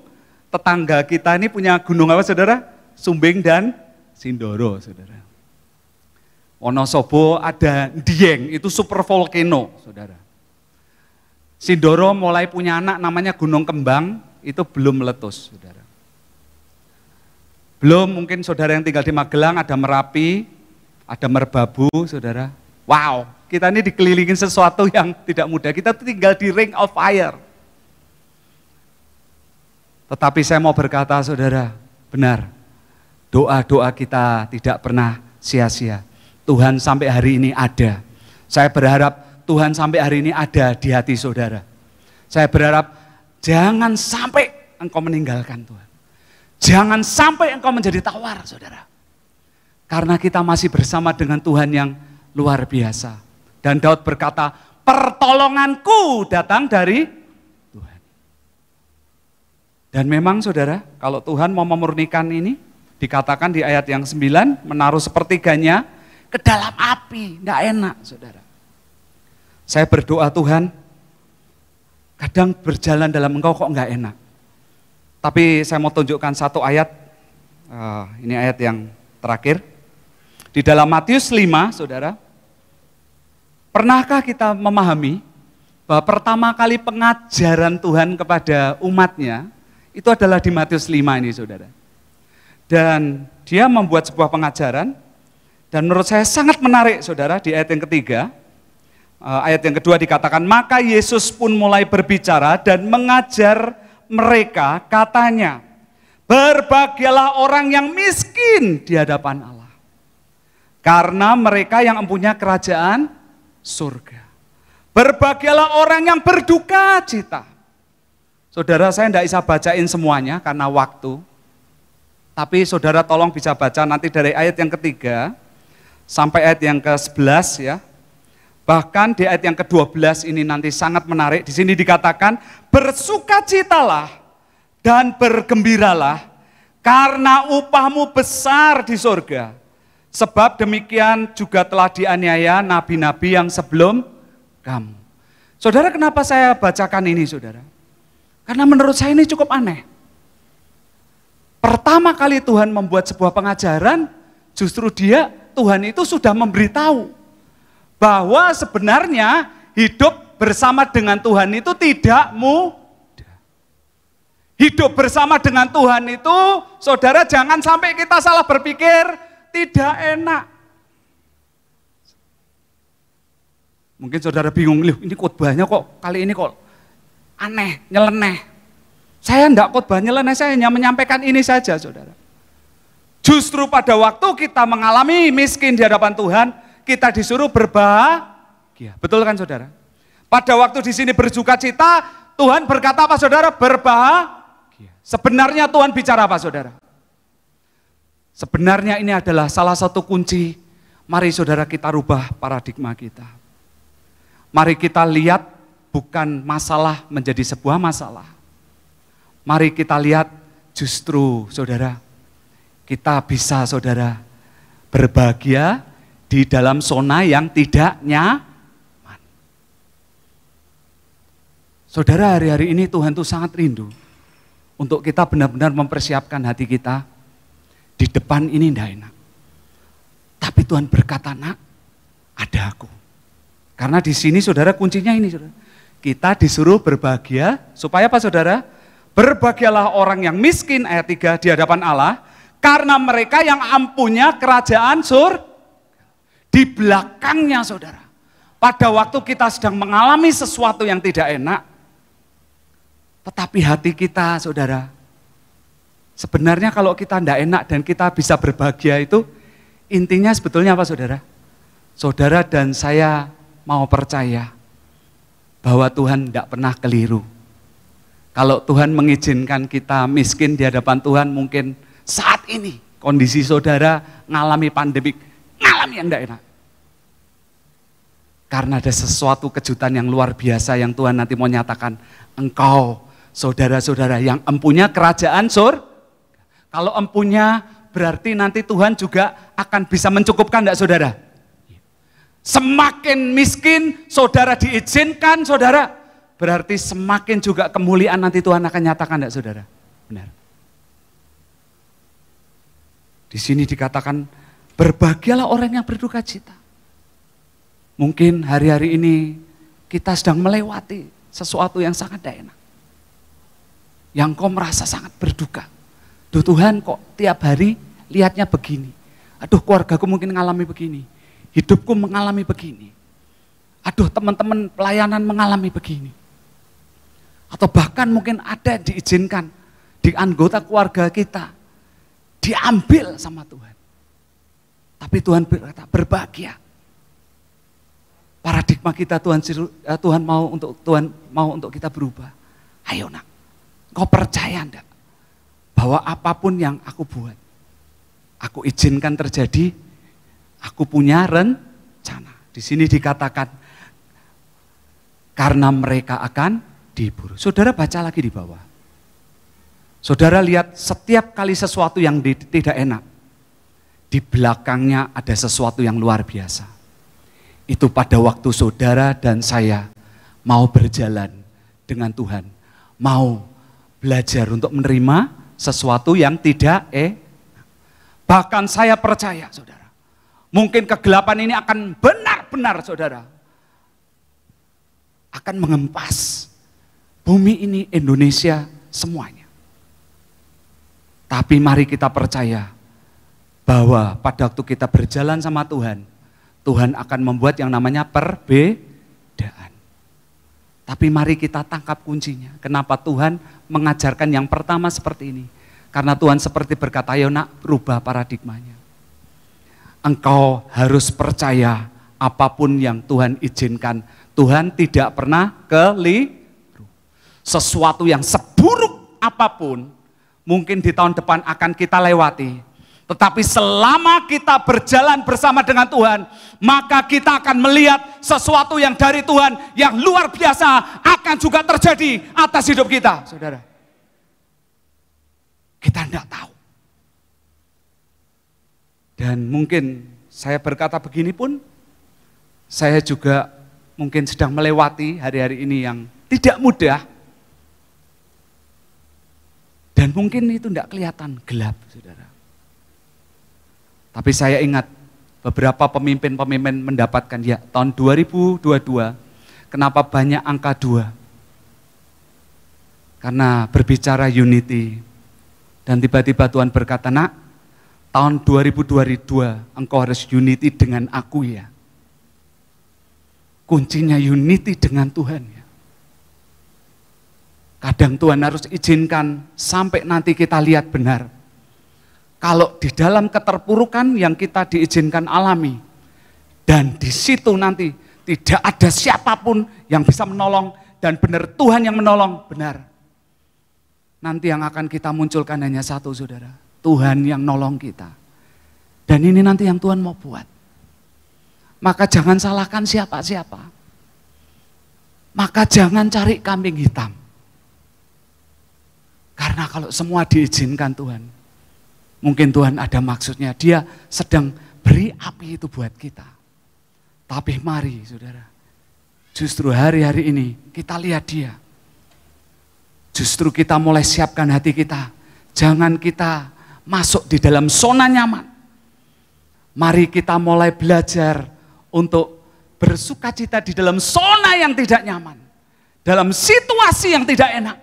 tetangga kita ini punya gunung apa saudara? Sumbing dan Sindoro saudara. Wonosobo ada Dieng, itu super volcano saudara. Sindoro mulai punya anak namanya Gunung Kembang, itu belum meletus saudara. Belum mungkin saudara yang tinggal di Magelang ada Merapi, ada Merbabu saudara. Wow, kita ini dikelilingin sesuatu yang tidak mudah. Kita tinggal di ring of fire. Tetapi saya mau berkata saudara, benar. Doa-doa kita tidak pernah sia-sia. Tuhan sampai hari ini ada. Saya berharap Tuhan sampai hari ini ada di hati saudara. Saya berharap jangan sampai engkau meninggalkan Tuhan. Jangan sampai engkau menjadi tawar, saudara. Karena kita masih bersama dengan Tuhan yang luar biasa. Dan Daud berkata, pertolonganku datang dari dan memang saudara, kalau Tuhan mau memurnikan ini, dikatakan di ayat yang 9, menaruh sepertiganya ke dalam api, tidak enak saudara. Saya berdoa Tuhan, kadang berjalan dalam engkau kok nggak enak. Tapi saya mau tunjukkan satu ayat, uh, ini ayat yang terakhir. Di dalam Matius 5, saudara, pernahkah kita memahami bahwa pertama kali pengajaran Tuhan kepada umatnya itu adalah di Matius 5 ini saudara. Dan dia membuat sebuah pengajaran dan menurut saya sangat menarik saudara di ayat yang ketiga. Eh, ayat yang kedua dikatakan, maka Yesus pun mulai berbicara dan mengajar mereka katanya, berbagilah orang yang miskin di hadapan Allah. Karena mereka yang mempunyai kerajaan surga. Berbagilah orang yang berduka cita Saudara saya tidak bisa bacain semuanya karena waktu. Tapi saudara tolong bisa baca nanti dari ayat yang ketiga sampai ayat yang ke-11 ya. Bahkan di ayat yang ke-12 ini nanti sangat menarik. Di sini dikatakan, bersukacitalah dan bergembiralah karena upahmu besar di surga. Sebab demikian juga telah dianiaya nabi-nabi yang sebelum kamu. Saudara, kenapa saya bacakan ini, saudara? Karena menurut saya ini cukup aneh. Pertama kali Tuhan membuat sebuah pengajaran, justru dia, Tuhan itu sudah memberitahu bahwa sebenarnya hidup bersama dengan Tuhan itu tidak mudah. Hidup bersama dengan Tuhan itu, saudara jangan sampai kita salah berpikir, tidak enak. Mungkin saudara bingung, ini khotbahnya kok kali ini kok aneh, nyeleneh. Saya tidak khotbah nyeleneh, saya hanya menyampaikan ini saja, saudara. Justru pada waktu kita mengalami miskin di hadapan Tuhan, kita disuruh berbahagia. Betul kan, saudara? Pada waktu di sini berjuka cita, Tuhan berkata apa, saudara? Berbahagia. Sebenarnya Tuhan bicara apa, saudara? Sebenarnya ini adalah salah satu kunci. Mari saudara kita rubah paradigma kita. Mari kita lihat bukan masalah menjadi sebuah masalah. Mari kita lihat justru saudara, kita bisa saudara berbahagia di dalam zona yang tidak nyaman. Saudara hari-hari ini Tuhan tuh sangat rindu untuk kita benar-benar mempersiapkan hati kita di depan ini tidak enak. Tapi Tuhan berkata, nak, ada aku. Karena di sini saudara kuncinya ini saudara kita disuruh berbahagia, supaya apa saudara? Berbahagialah orang yang miskin, ayat 3, di hadapan Allah, karena mereka yang ampunya kerajaan sur di belakangnya saudara. Pada waktu kita sedang mengalami sesuatu yang tidak enak, tetapi hati kita saudara, sebenarnya kalau kita tidak enak dan kita bisa berbahagia itu, intinya sebetulnya apa saudara? Saudara dan saya mau percaya bahwa Tuhan tidak pernah keliru. Kalau Tuhan mengizinkan kita miskin di hadapan Tuhan, mungkin saat ini kondisi saudara ngalami pandemik, ngalami yang tidak enak. Karena ada sesuatu kejutan yang luar biasa yang Tuhan nanti mau nyatakan. Engkau, saudara-saudara yang empunya kerajaan sur. Kalau empunya berarti nanti Tuhan juga akan bisa mencukupkan tidak saudara? Semakin miskin, saudara diizinkan, saudara. Berarti semakin juga kemuliaan nanti Tuhan akan nyatakan, enggak saudara? Benar. Di sini dikatakan, berbahagialah orang yang berduka cita. Mungkin hari-hari ini kita sedang melewati sesuatu yang sangat tidak enak. Yang kau merasa sangat berduka. Tuh Tuhan kok tiap hari lihatnya begini. Aduh keluargaku mungkin mengalami begini hidupku mengalami begini. Aduh teman-teman pelayanan mengalami begini. Atau bahkan mungkin ada yang diizinkan di anggota keluarga kita. Diambil sama Tuhan. Tapi Tuhan berkata berbahagia. Paradigma kita Tuhan eh, Tuhan mau untuk Tuhan mau untuk kita berubah. Ayo nak, kau percaya enggak? Bahwa apapun yang aku buat, aku izinkan terjadi Aku punya rencana. Di sini dikatakan, karena mereka akan diburu. Saudara baca lagi di bawah. Saudara lihat setiap kali sesuatu yang tidak enak, di belakangnya ada sesuatu yang luar biasa. Itu pada waktu saudara dan saya mau berjalan dengan Tuhan, mau belajar untuk menerima sesuatu yang tidak eh bahkan saya percaya saudara Mungkin kegelapan ini akan benar-benar saudara. Akan mengempas bumi ini Indonesia semuanya. Tapi mari kita percaya bahwa pada waktu kita berjalan sama Tuhan, Tuhan akan membuat yang namanya perbedaan. Tapi mari kita tangkap kuncinya. Kenapa Tuhan mengajarkan yang pertama seperti ini? Karena Tuhan seperti berkata, ayo nak, rubah paradigmanya engkau harus percaya apapun yang Tuhan izinkan. Tuhan tidak pernah keliru. Sesuatu yang seburuk apapun mungkin di tahun depan akan kita lewati. Tetapi selama kita berjalan bersama dengan Tuhan, maka kita akan melihat sesuatu yang dari Tuhan yang luar biasa akan juga terjadi atas hidup kita. Saudara, kita tidak tahu dan mungkin saya berkata begini pun, saya juga mungkin sedang melewati hari-hari ini yang tidak mudah. Dan mungkin itu tidak kelihatan gelap, saudara. Tapi saya ingat beberapa pemimpin-pemimpin mendapatkan, ya tahun 2022, kenapa banyak angka dua? Karena berbicara unity. Dan tiba-tiba Tuhan berkata, nak, Tahun 2022 engkau harus unity dengan aku ya. Kuncinya unity dengan Tuhan ya. Kadang Tuhan harus izinkan sampai nanti kita lihat benar. Kalau di dalam keterpurukan yang kita diizinkan alami, dan di situ nanti tidak ada siapapun yang bisa menolong, dan benar Tuhan yang menolong, benar. Nanti yang akan kita munculkan hanya satu, saudara. Tuhan yang nolong kita. Dan ini nanti yang Tuhan mau buat. Maka jangan salahkan siapa-siapa. Maka jangan cari kambing hitam. Karena kalau semua diizinkan Tuhan, mungkin Tuhan ada maksudnya. Dia sedang beri api itu buat kita. Tapi mari saudara, justru hari-hari ini kita lihat dia. Justru kita mulai siapkan hati kita. Jangan kita masuk di dalam zona nyaman. Mari kita mulai belajar untuk bersuka cita di dalam zona yang tidak nyaman. Dalam situasi yang tidak enak.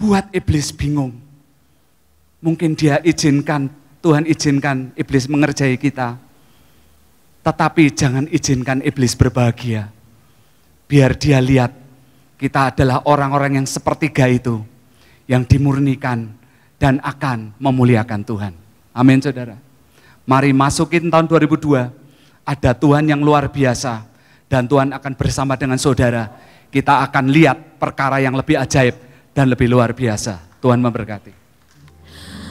Buat iblis bingung. Mungkin dia izinkan, Tuhan izinkan iblis mengerjai kita. Tetapi jangan izinkan iblis berbahagia. Biar dia lihat kita adalah orang-orang yang sepertiga itu. Yang dimurnikan, dan akan memuliakan Tuhan. Amin saudara. Mari masukin tahun 2002, ada Tuhan yang luar biasa dan Tuhan akan bersama dengan saudara. Kita akan lihat perkara yang lebih ajaib dan lebih luar biasa. Tuhan memberkati.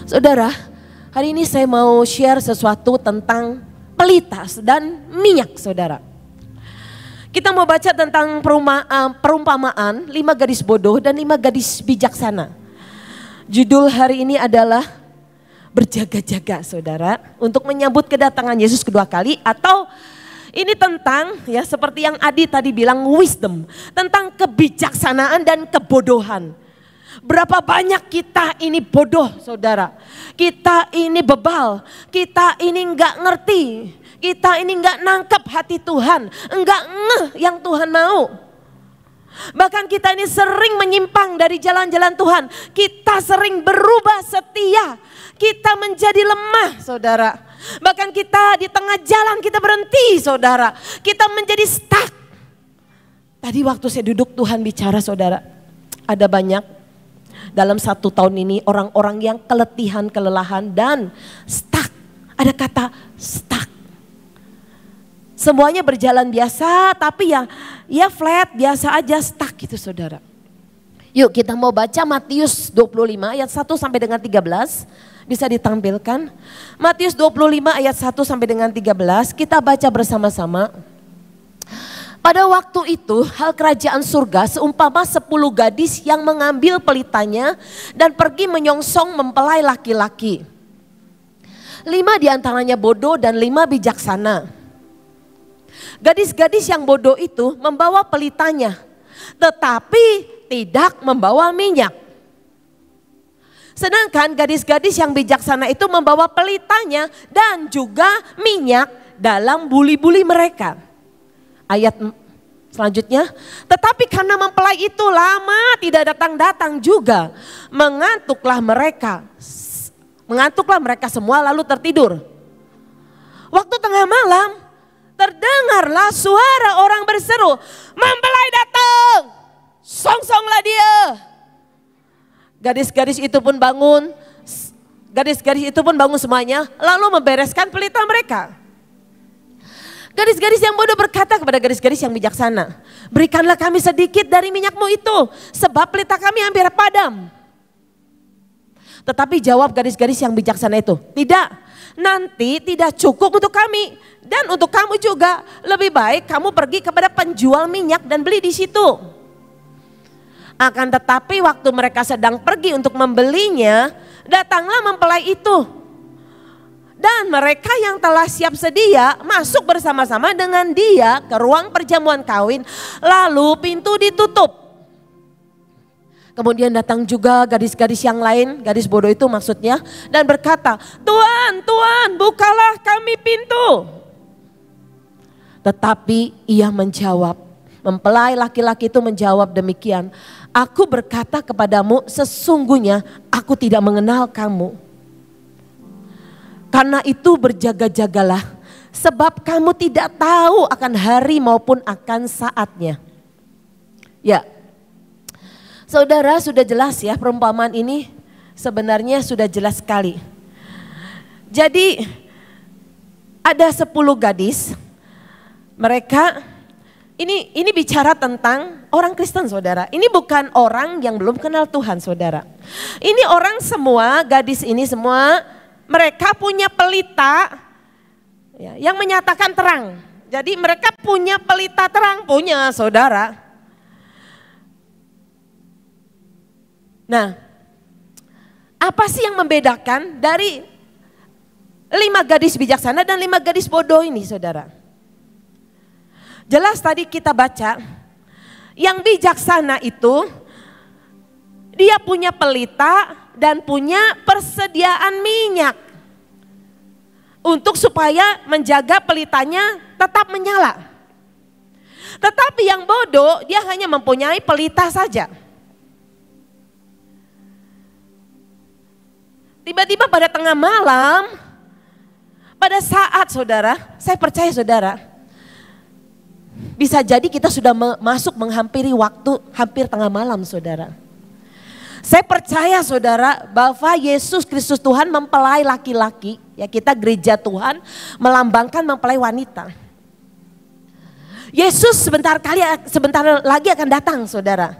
Saudara, hari ini saya mau share sesuatu tentang pelitas dan minyak saudara. Kita mau baca tentang eh, perumpamaan lima gadis bodoh dan lima gadis bijaksana. Judul hari ini adalah berjaga-jaga saudara untuk menyambut kedatangan Yesus kedua kali atau ini tentang ya seperti yang Adi tadi bilang wisdom, tentang kebijaksanaan dan kebodohan. Berapa banyak kita ini bodoh saudara. Kita ini bebal, kita ini nggak ngerti, kita ini nggak nangkep hati Tuhan, nggak ngeh yang Tuhan mau. Bahkan kita ini sering menyimpang dari jalan-jalan Tuhan. Kita sering berubah setia. Kita menjadi lemah, saudara. Bahkan kita di tengah jalan kita berhenti, saudara. Kita menjadi stuck. Tadi waktu saya duduk Tuhan bicara, saudara. Ada banyak dalam satu tahun ini orang-orang yang keletihan, kelelahan dan stuck. Ada kata stuck. Semuanya berjalan biasa tapi ya, ya flat biasa aja stuck gitu saudara. Yuk kita mau baca Matius 25 ayat 1 sampai dengan 13. Bisa ditampilkan. Matius 25 ayat 1 sampai dengan 13 kita baca bersama-sama. Pada waktu itu hal kerajaan surga seumpama sepuluh gadis yang mengambil pelitanya dan pergi menyongsong mempelai laki-laki. Lima diantaranya bodoh dan lima bijaksana. Gadis-gadis yang bodoh itu membawa pelitanya, tetapi tidak membawa minyak. Sedangkan gadis-gadis yang bijaksana itu membawa pelitanya dan juga minyak dalam buli-buli mereka. Ayat Selanjutnya, tetapi karena mempelai itu lama tidak datang-datang juga, mengantuklah mereka. Mengantuklah mereka semua lalu tertidur. Waktu tengah malam, terdengarlah suara orang berseru, "Mempelai datang! Songsonglah dia!" Gadis-gadis itu pun bangun, gadis-gadis itu pun bangun semuanya, lalu membereskan pelita mereka. Gadis-gadis yang bodoh berkata kepada gadis-gadis yang bijaksana, "Berikanlah kami sedikit dari minyakmu itu, sebab pelita kami hampir padam." Tetapi jawab gadis-gadis yang bijaksana itu, "Tidak, nanti tidak cukup untuk kami. Dan untuk kamu juga lebih baik kamu pergi kepada penjual minyak dan beli di situ. Akan tetapi waktu mereka sedang pergi untuk membelinya, datanglah mempelai itu. Dan mereka yang telah siap sedia masuk bersama-sama dengan dia ke ruang perjamuan kawin, lalu pintu ditutup. Kemudian datang juga gadis-gadis yang lain, gadis bodoh itu maksudnya, dan berkata, "Tuan, Tuan, bukalah kami pintu." Tetapi ia menjawab, mempelai laki-laki itu menjawab demikian, aku berkata kepadamu sesungguhnya aku tidak mengenal kamu. Karena itu berjaga-jagalah sebab kamu tidak tahu akan hari maupun akan saatnya. Ya. Saudara sudah jelas ya perumpamaan ini sebenarnya sudah jelas sekali. Jadi ada sepuluh gadis mereka ini ini bicara tentang orang Kristen saudara. Ini bukan orang yang belum kenal Tuhan saudara. Ini orang semua gadis ini semua mereka punya pelita ya, yang menyatakan terang. Jadi mereka punya pelita terang punya saudara. Nah, apa sih yang membedakan dari lima gadis bijaksana dan lima gadis bodoh ini saudara? Jelas tadi kita baca, yang bijaksana itu dia punya pelita dan punya persediaan minyak untuk supaya menjaga pelitanya tetap menyala. Tetapi yang bodoh dia hanya mempunyai pelita saja. Tiba-tiba pada tengah malam, pada saat saudara, saya percaya saudara, bisa jadi kita sudah masuk menghampiri waktu hampir tengah malam saudara. Saya percaya saudara bahwa Yesus Kristus Tuhan mempelai laki-laki. Ya kita gereja Tuhan melambangkan mempelai wanita. Yesus sebentar kali sebentar lagi akan datang saudara.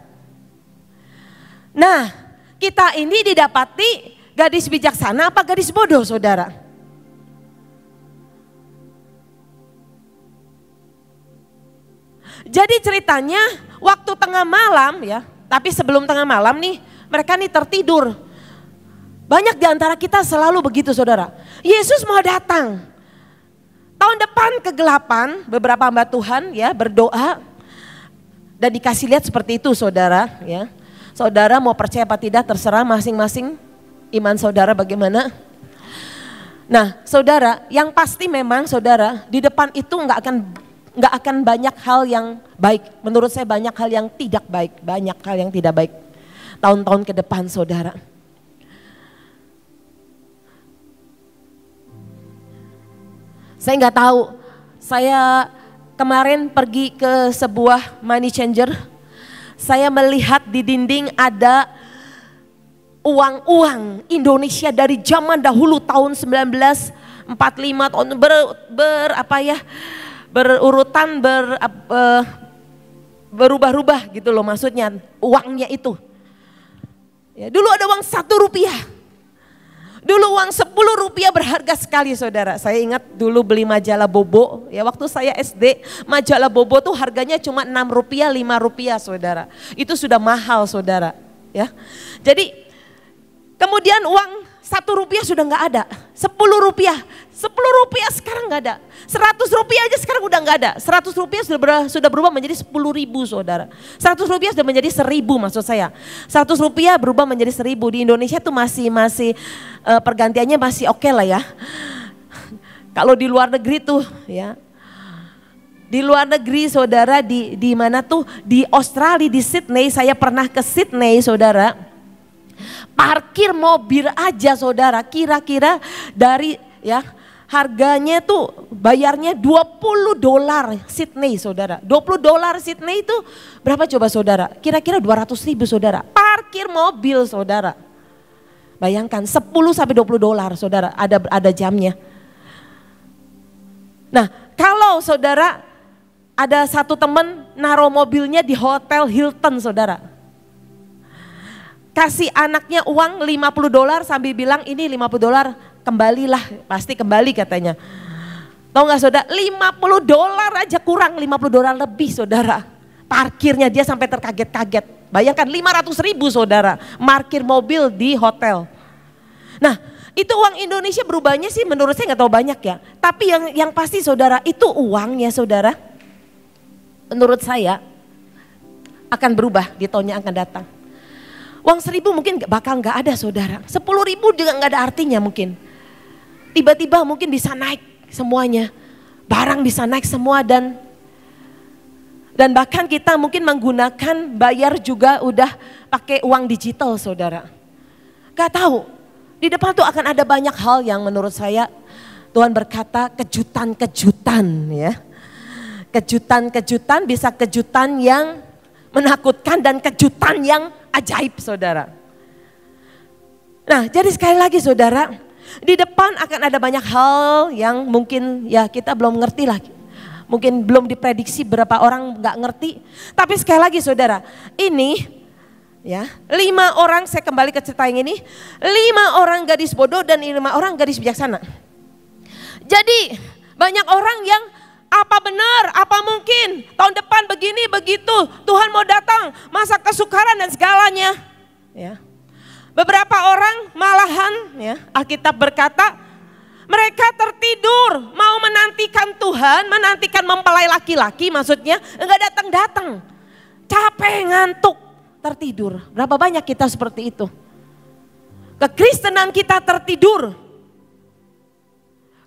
Nah kita ini didapati gadis bijaksana apa gadis bodoh saudara? Jadi ceritanya waktu tengah malam ya, tapi sebelum tengah malam nih mereka nih tertidur. Banyak di antara kita selalu begitu saudara. Yesus mau datang. Tahun depan kegelapan beberapa hamba Tuhan ya berdoa dan dikasih lihat seperti itu saudara ya. Saudara mau percaya apa tidak terserah masing-masing iman saudara bagaimana. Nah saudara yang pasti memang saudara di depan itu nggak akan nggak akan banyak hal yang baik. Menurut saya banyak hal yang tidak baik, banyak hal yang tidak baik. Tahun-tahun ke depan saudara. Saya nggak tahu, saya kemarin pergi ke sebuah money changer, saya melihat di dinding ada uang-uang Indonesia dari zaman dahulu tahun 1945 tahun ber, ber apa ya berurutan ber uh, eh, berubah-ubah gitu loh maksudnya uangnya itu. Ya, dulu ada uang satu rupiah. Dulu uang sepuluh rupiah berharga sekali saudara. Saya ingat dulu beli majalah Bobo. Ya waktu saya SD majalah Bobo tuh harganya cuma enam rupiah lima rupiah saudara. Itu sudah mahal saudara. Ya, Jadi kemudian uang satu rupiah sudah nggak ada. Sepuluh rupiah, sepuluh rupiah sekarang nggak ada. Seratus rupiah aja sekarang udah nggak ada. Seratus rupiah sudah, ber, sudah berubah menjadi sepuluh ribu saudara. Seratus rupiah sudah menjadi seribu maksud saya. Seratus rupiah berubah menjadi seribu. Di Indonesia tuh masih masih uh, pergantiannya masih oke okay lah ya. Kalau di luar negeri tuh ya di luar negeri saudara di di mana tuh di Australia di Sydney saya pernah ke Sydney saudara Parkir mobil aja saudara, kira-kira dari ya harganya itu bayarnya 20 dolar Sydney saudara. 20 dolar Sydney itu berapa coba saudara? Kira-kira 200 ribu saudara. Parkir mobil saudara. Bayangkan 10 sampai 20 dolar saudara ada ada jamnya. Nah kalau saudara ada satu teman naruh mobilnya di hotel Hilton saudara kasih anaknya uang 50 dolar sambil bilang ini 50 dolar kembalilah, pasti kembali katanya. Tahu nggak saudara, 50 dolar aja kurang, 50 dolar lebih saudara. Parkirnya dia sampai terkaget-kaget. Bayangkan 500 ribu saudara, parkir mobil di hotel. Nah itu uang Indonesia berubahnya sih menurut saya nggak tahu banyak ya. Tapi yang yang pasti saudara itu uangnya saudara. Menurut saya akan berubah di tahun akan datang. Uang seribu mungkin bakal nggak ada saudara. Sepuluh ribu juga nggak ada artinya mungkin. Tiba-tiba mungkin bisa naik semuanya. Barang bisa naik semua dan dan bahkan kita mungkin menggunakan bayar juga udah pakai uang digital saudara. Gak tahu, di depan tuh akan ada banyak hal yang menurut saya Tuhan berkata kejutan-kejutan ya. Kejutan-kejutan bisa kejutan yang menakutkan dan kejutan yang ajaib saudara. Nah jadi sekali lagi saudara, di depan akan ada banyak hal yang mungkin ya kita belum ngerti lagi, Mungkin belum diprediksi berapa orang nggak ngerti. Tapi sekali lagi saudara, ini ya lima orang saya kembali ke cerita yang ini lima orang gadis bodoh dan lima orang gadis bijaksana jadi banyak orang yang apa benar? Apa mungkin? Tahun depan begini, begitu. Tuhan mau datang, masa kesukaran dan segalanya. Ya. Beberapa orang malahan, ya, Alkitab berkata, mereka tertidur, mau menantikan Tuhan, menantikan mempelai laki-laki maksudnya, enggak datang-datang. Capek, ngantuk, tertidur. Berapa banyak kita seperti itu? Kekristenan kita tertidur.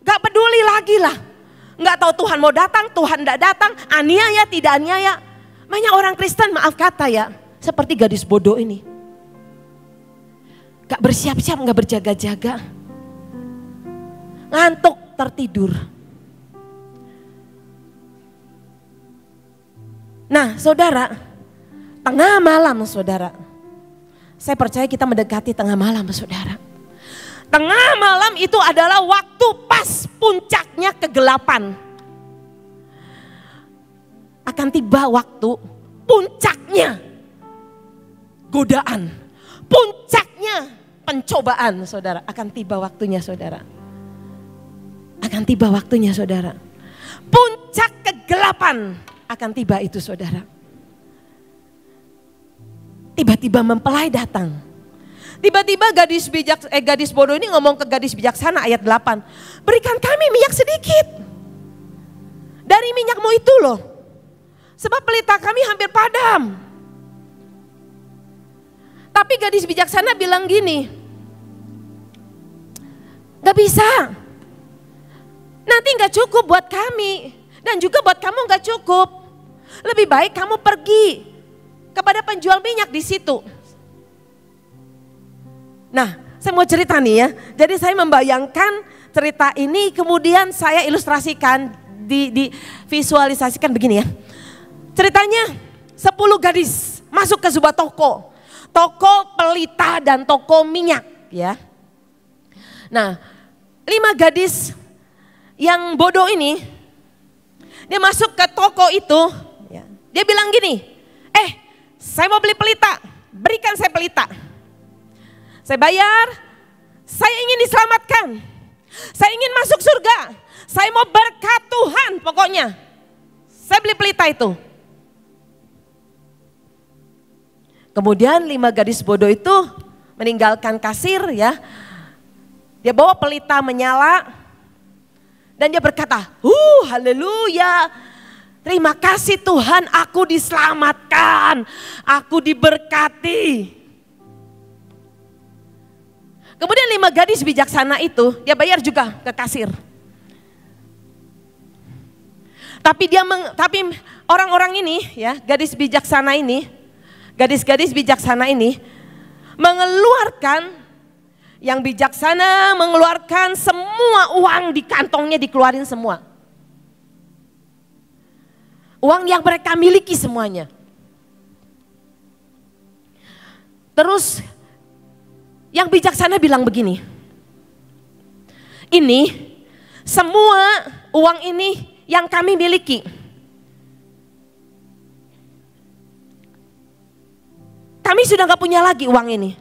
Gak peduli lagi lah Nggak tahu Tuhan mau datang, Tuhan tidak datang, aniaya tidak aniaya. Banyak orang Kristen maaf kata ya, seperti gadis bodoh ini. Gak bersiap-siap, gak berjaga-jaga. Ngantuk, tertidur. Nah saudara, tengah malam saudara. Saya percaya kita mendekati tengah malam saudara. Tengah malam itu adalah waktu pas puncaknya kegelapan. Akan tiba waktu puncaknya godaan, puncaknya pencobaan, saudara. Akan tiba waktunya, saudara. Akan tiba waktunya, saudara. Puncak kegelapan akan tiba itu, saudara. Tiba-tiba mempelai datang Tiba-tiba gadis bijak eh gadis bodoh ini ngomong ke gadis bijaksana ayat 8. Berikan kami minyak sedikit. Dari minyakmu itu loh. Sebab pelita kami hampir padam. Tapi gadis bijaksana bilang gini, gak bisa. Nanti gak cukup buat kami. Dan juga buat kamu gak cukup. Lebih baik kamu pergi kepada penjual minyak di situ Nah, saya mau cerita nih ya. Jadi saya membayangkan cerita ini kemudian saya ilustrasikan di, di visualisasikan begini ya. Ceritanya 10 gadis masuk ke sebuah toko. Toko pelita dan toko minyak ya. Nah, lima gadis yang bodoh ini dia masuk ke toko itu, ya. dia bilang gini, "Eh, saya mau beli pelita, berikan saya pelita." Saya bayar, saya ingin diselamatkan. Saya ingin masuk surga. Saya mau berkat Tuhan pokoknya. Saya beli pelita itu. Kemudian lima gadis bodoh itu meninggalkan kasir ya. Dia bawa pelita menyala dan dia berkata, "Uh, haleluya. Terima kasih Tuhan, aku diselamatkan, aku diberkati." Kemudian lima gadis bijaksana itu dia bayar juga ke kasir. Tapi dia meng, tapi orang-orang ini ya, gadis bijaksana ini, gadis-gadis bijaksana ini mengeluarkan yang bijaksana mengeluarkan semua uang di kantongnya dikeluarin semua. Uang yang mereka miliki semuanya. Terus yang bijaksana bilang begini, ini semua uang ini yang kami miliki. Kami sudah nggak punya lagi uang ini.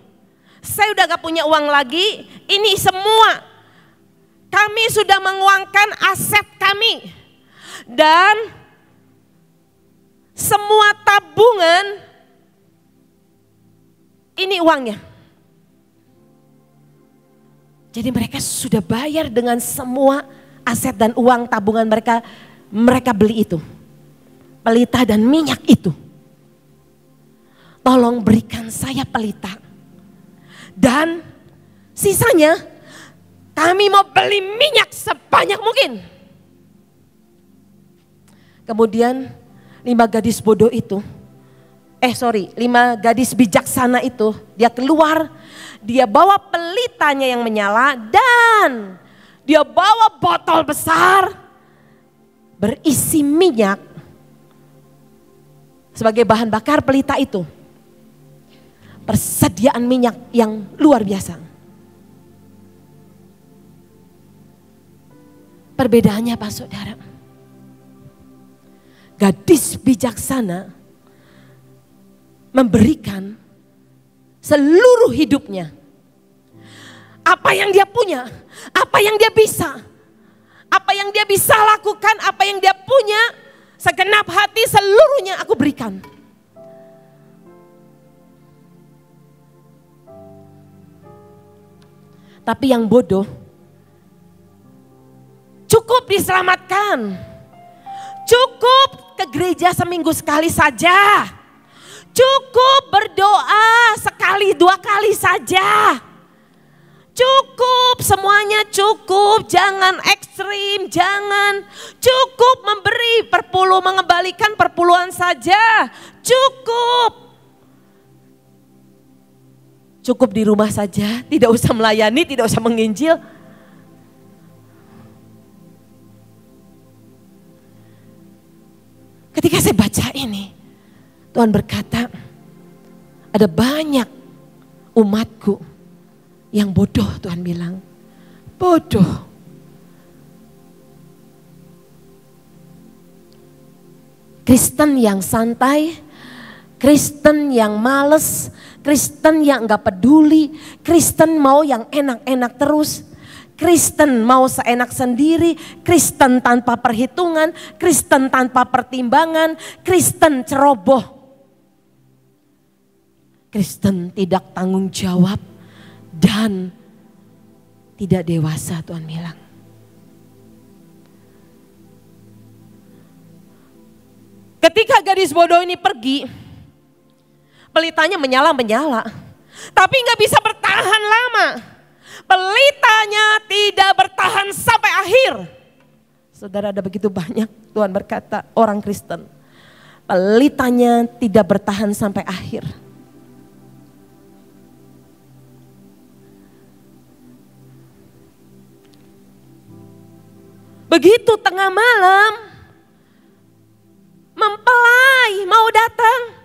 Saya sudah nggak punya uang lagi. Ini semua kami sudah menguangkan aset kami dan semua tabungan ini uangnya. Jadi mereka sudah bayar dengan semua aset dan uang tabungan mereka, mereka beli itu. Pelita dan minyak itu. Tolong berikan saya pelita. Dan sisanya kami mau beli minyak sebanyak mungkin. Kemudian lima gadis bodoh itu, eh sorry, lima gadis bijaksana itu, dia keluar dia bawa pelitanya yang menyala dan dia bawa botol besar berisi minyak sebagai bahan bakar pelita itu. Persediaan minyak yang luar biasa. Perbedaannya pak saudara? Gadis bijaksana memberikan seluruh hidupnya. Apa yang dia punya, apa yang dia bisa, apa yang dia bisa lakukan, apa yang dia punya, segenap hati seluruhnya aku berikan. Tapi yang bodoh cukup diselamatkan. Cukup ke gereja seminggu sekali saja. Cukup berdoa sekali dua kali saja. Cukup semuanya cukup, jangan ekstrim, jangan cukup memberi perpuluh mengembalikan perpuluhan saja. Cukup cukup di rumah saja, tidak usah melayani, tidak usah menginjil. Ketika saya baca ini, Tuhan berkata, ada banyak umatku yang bodoh Tuhan bilang. Bodoh. Kristen yang santai, Kristen yang males, Kristen yang nggak peduli, Kristen mau yang enak-enak terus, Kristen mau seenak sendiri, Kristen tanpa perhitungan, Kristen tanpa pertimbangan, Kristen ceroboh. Kristen tidak tanggung jawab dan tidak dewasa Tuhan bilang. Ketika gadis bodoh ini pergi, pelitanya menyala-menyala. Tapi nggak bisa bertahan lama. Pelitanya tidak bertahan sampai akhir. Saudara ada begitu banyak Tuhan berkata orang Kristen. Pelitanya tidak bertahan sampai akhir Begitu tengah malam, mempelai mau datang,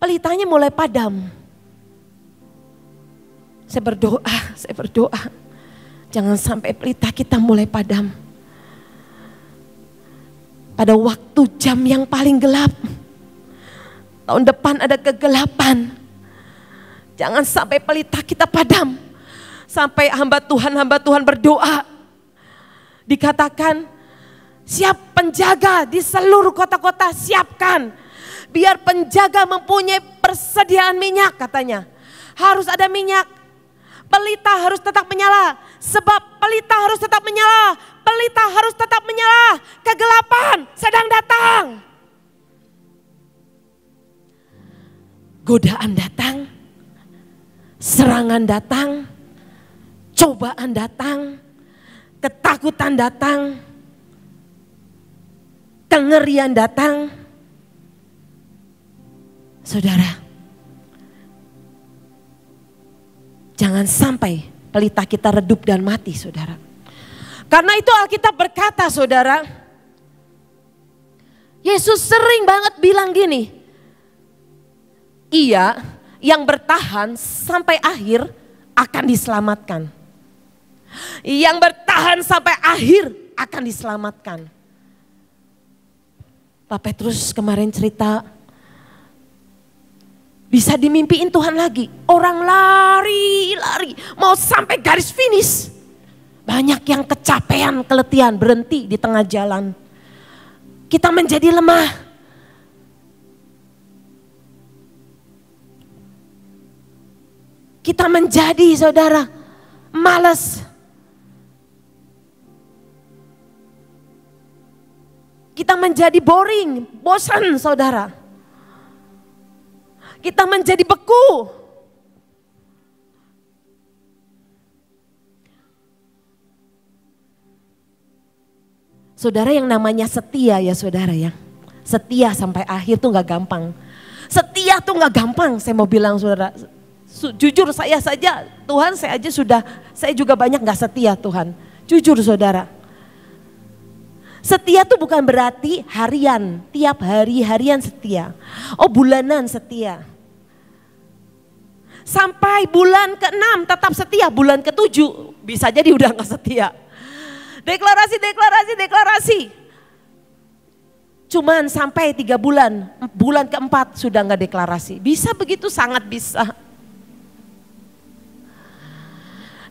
pelitanya mulai padam. Saya berdoa, saya berdoa. Jangan sampai pelita kita mulai padam. Pada waktu jam yang paling gelap. Tahun depan ada kegelapan. Jangan sampai pelita kita padam. Sampai hamba Tuhan, hamba Tuhan berdoa dikatakan siap penjaga di seluruh kota-kota siapkan. Biar penjaga mempunyai persediaan minyak katanya. Harus ada minyak. Pelita harus tetap menyala. Sebab pelita harus tetap menyala. Pelita harus tetap menyala. Kegelapan sedang datang. Godaan datang. Serangan datang. Cobaan datang ketakutan datang, kengerian datang. Saudara, jangan sampai pelita kita redup dan mati, saudara. Karena itu Alkitab berkata, saudara, Yesus sering banget bilang gini, ia yang bertahan sampai akhir akan diselamatkan. Yang bertahan sampai akhir akan diselamatkan. Pak Petrus kemarin cerita bisa dimimpiin Tuhan lagi. Orang lari-lari mau sampai garis finish. Banyak yang kecapean, keletihan, berhenti di tengah jalan. Kita menjadi lemah. kita menjadi saudara malas Kita menjadi boring, bosan saudara. Kita menjadi beku. Saudara yang namanya setia ya saudara ya. Setia sampai akhir tuh gak gampang. Setia tuh gak gampang saya mau bilang saudara. Jujur saya saja Tuhan saya aja sudah, saya juga banyak gak setia Tuhan. Jujur saudara Setia itu bukan berarti harian, tiap hari harian setia. Oh bulanan setia. Sampai bulan ke-6 tetap setia, bulan ke-7 bisa jadi udah nggak setia. Deklarasi, deklarasi, deklarasi. Cuman sampai tiga bulan, bulan keempat sudah nggak deklarasi. Bisa begitu, sangat bisa.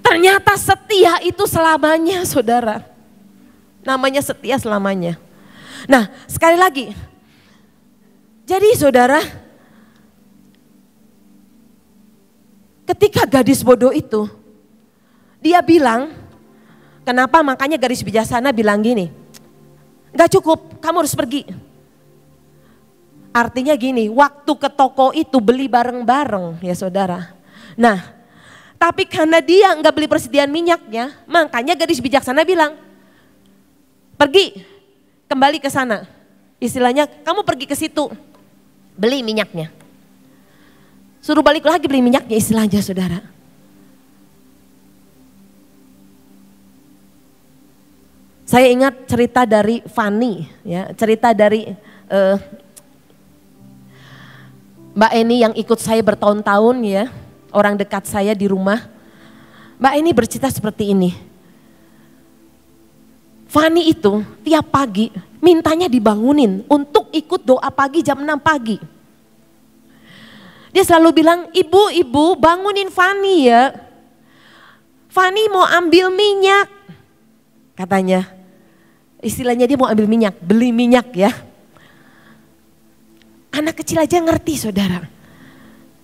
Ternyata setia itu selamanya saudara namanya setia selamanya. Nah, sekali lagi. Jadi saudara, ketika gadis bodoh itu, dia bilang, kenapa makanya gadis bijaksana bilang gini, gak cukup, kamu harus pergi. Artinya gini, waktu ke toko itu beli bareng-bareng ya saudara. Nah, tapi karena dia nggak beli persediaan minyaknya, makanya gadis bijaksana bilang, Pergi, kembali ke sana. Istilahnya kamu pergi ke situ, beli minyaknya. Suruh balik lagi beli minyaknya istilahnya saudara. Saya ingat cerita dari Fani, ya, cerita dari uh, Mbak Eni yang ikut saya bertahun-tahun ya, orang dekat saya di rumah. Mbak Eni bercerita seperti ini. Fani itu tiap pagi mintanya dibangunin untuk ikut doa pagi jam 6 pagi. Dia selalu bilang, ibu, ibu bangunin Fani ya. Fani mau ambil minyak, katanya. Istilahnya dia mau ambil minyak, beli minyak ya. Anak kecil aja ngerti saudara.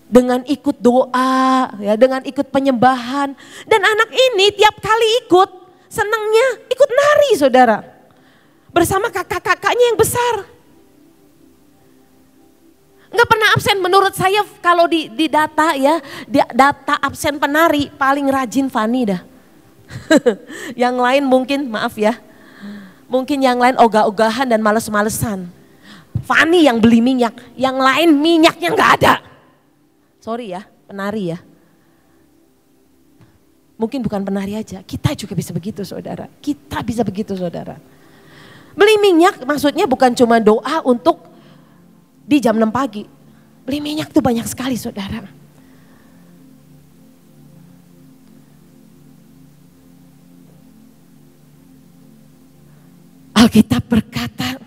Dengan ikut doa, ya, dengan ikut penyembahan. Dan anak ini tiap kali ikut, senangnya ikut nari saudara. Bersama kakak-kakaknya yang besar. Enggak pernah absen menurut saya kalau di, di data ya, di data absen penari paling rajin Fani dah. yang lain mungkin maaf ya, mungkin yang lain ogah-ogahan dan males-malesan. Fani yang beli minyak, yang lain minyaknya nggak ada. Sorry ya, penari ya. Mungkin bukan penari aja, kita juga bisa begitu saudara. Kita bisa begitu saudara. Beli minyak maksudnya bukan cuma doa untuk di jam 6 pagi. Beli minyak tuh banyak sekali saudara. Alkitab berkata,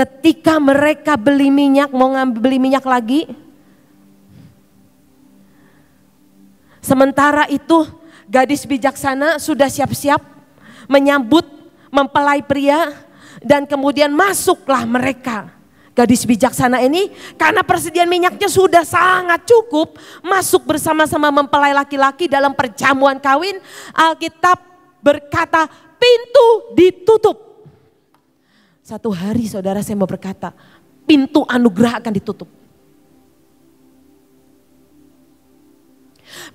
ketika mereka beli minyak, mau ngambil beli minyak lagi, Sementara itu gadis bijaksana sudah siap-siap menyambut, mempelai pria dan kemudian masuklah mereka. Gadis bijaksana ini karena persediaan minyaknya sudah sangat cukup masuk bersama-sama mempelai laki-laki dalam perjamuan kawin. Alkitab berkata pintu ditutup. Satu hari saudara saya mau berkata pintu anugerah akan ditutup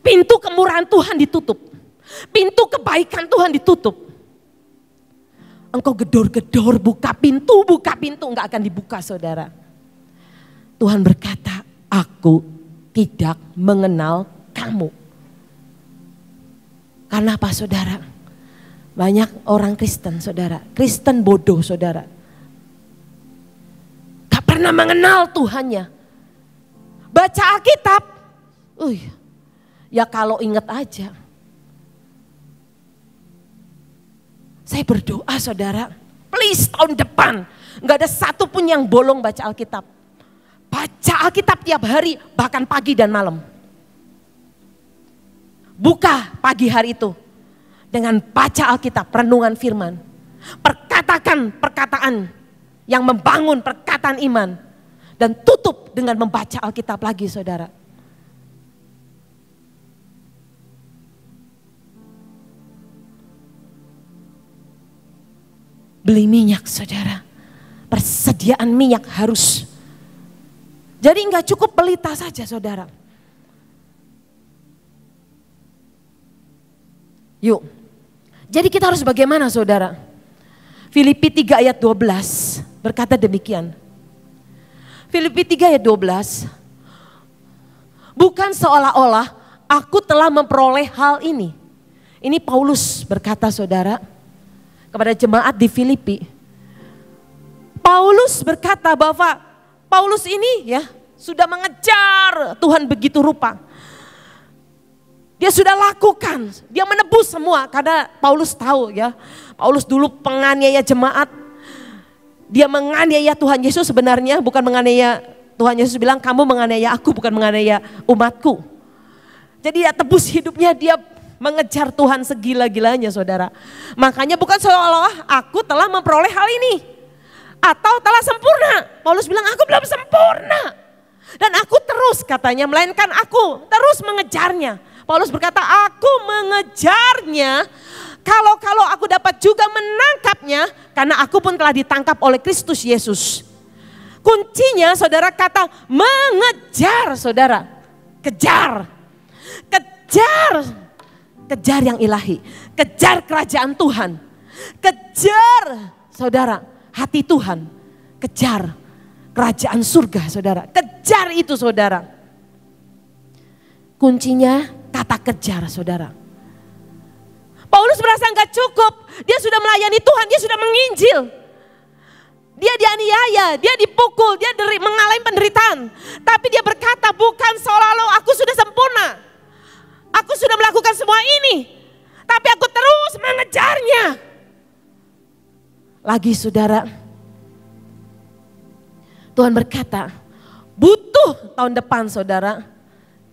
Pintu kemurahan Tuhan ditutup. Pintu kebaikan Tuhan ditutup. Engkau gedor-gedor buka pintu, buka pintu. Enggak akan dibuka saudara. Tuhan berkata, aku tidak mengenal kamu. Karena apa saudara? Banyak orang Kristen saudara. Kristen bodoh saudara. Gak pernah mengenal Tuhannya. Baca Alkitab. Uh, Ya kalau ingat aja. Saya berdoa saudara, please tahun depan. Nggak ada satu pun yang bolong baca Alkitab. Baca Alkitab tiap hari, bahkan pagi dan malam. Buka pagi hari itu dengan baca Alkitab, renungan firman. Perkatakan perkataan yang membangun perkataan iman. Dan tutup dengan membaca Alkitab lagi saudara. beli minyak saudara. Persediaan minyak harus. Jadi nggak cukup pelita saja saudara. Yuk. Jadi kita harus bagaimana saudara? Filipi 3 ayat 12 berkata demikian. Filipi 3 ayat 12. Bukan seolah-olah aku telah memperoleh hal ini. Ini Paulus berkata saudara, kepada jemaat di Filipi. Paulus berkata bahwa Paulus ini ya sudah mengejar Tuhan begitu rupa. Dia sudah lakukan, dia menebus semua karena Paulus tahu ya. Paulus dulu penganiaya jemaat. Dia menganiaya Tuhan Yesus sebenarnya bukan menganiaya Tuhan Yesus bilang kamu menganiaya aku bukan menganiaya umatku. Jadi dia tebus hidupnya, dia mengejar Tuhan segila-gilanya saudara. Makanya bukan seolah-olah aku telah memperoleh hal ini. Atau telah sempurna. Paulus bilang aku belum sempurna. Dan aku terus katanya melainkan aku terus mengejarnya. Paulus berkata aku mengejarnya kalau-kalau aku dapat juga menangkapnya karena aku pun telah ditangkap oleh Kristus Yesus. Kuncinya saudara kata mengejar saudara. Kejar. Kejar kejar yang ilahi, kejar kerajaan Tuhan, kejar saudara hati Tuhan, kejar kerajaan surga saudara, kejar itu saudara. Kuncinya kata kejar saudara. Paulus merasa nggak cukup, dia sudah melayani Tuhan, dia sudah menginjil. Dia dianiaya, dia dipukul, dia mengalami penderitaan. Tapi dia berkata bukan seolah-olah aku sudah sempurna. Aku sudah melakukan semua ini, tapi aku terus mengejarnya. Lagi saudara, Tuhan berkata, butuh tahun depan saudara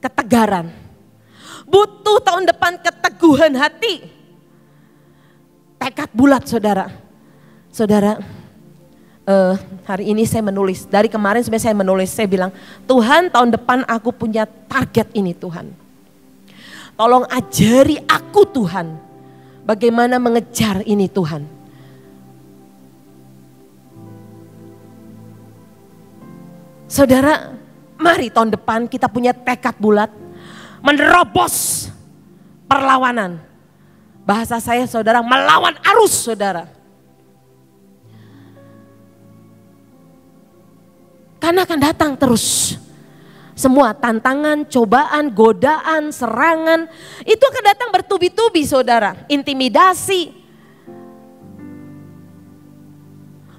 ketegaran. Butuh tahun depan keteguhan hati. Tekad bulat saudara. Saudara, uh, hari ini saya menulis. Dari kemarin sebenarnya saya menulis, saya bilang, Tuhan tahun depan aku punya target ini Tuhan. Tolong ajari aku Tuhan bagaimana mengejar ini Tuhan. Saudara, mari tahun depan kita punya tekad bulat menerobos perlawanan. Bahasa saya saudara melawan arus saudara. Karena akan datang terus semua tantangan, cobaan, godaan, serangan itu akan datang bertubi-tubi saudara. Intimidasi.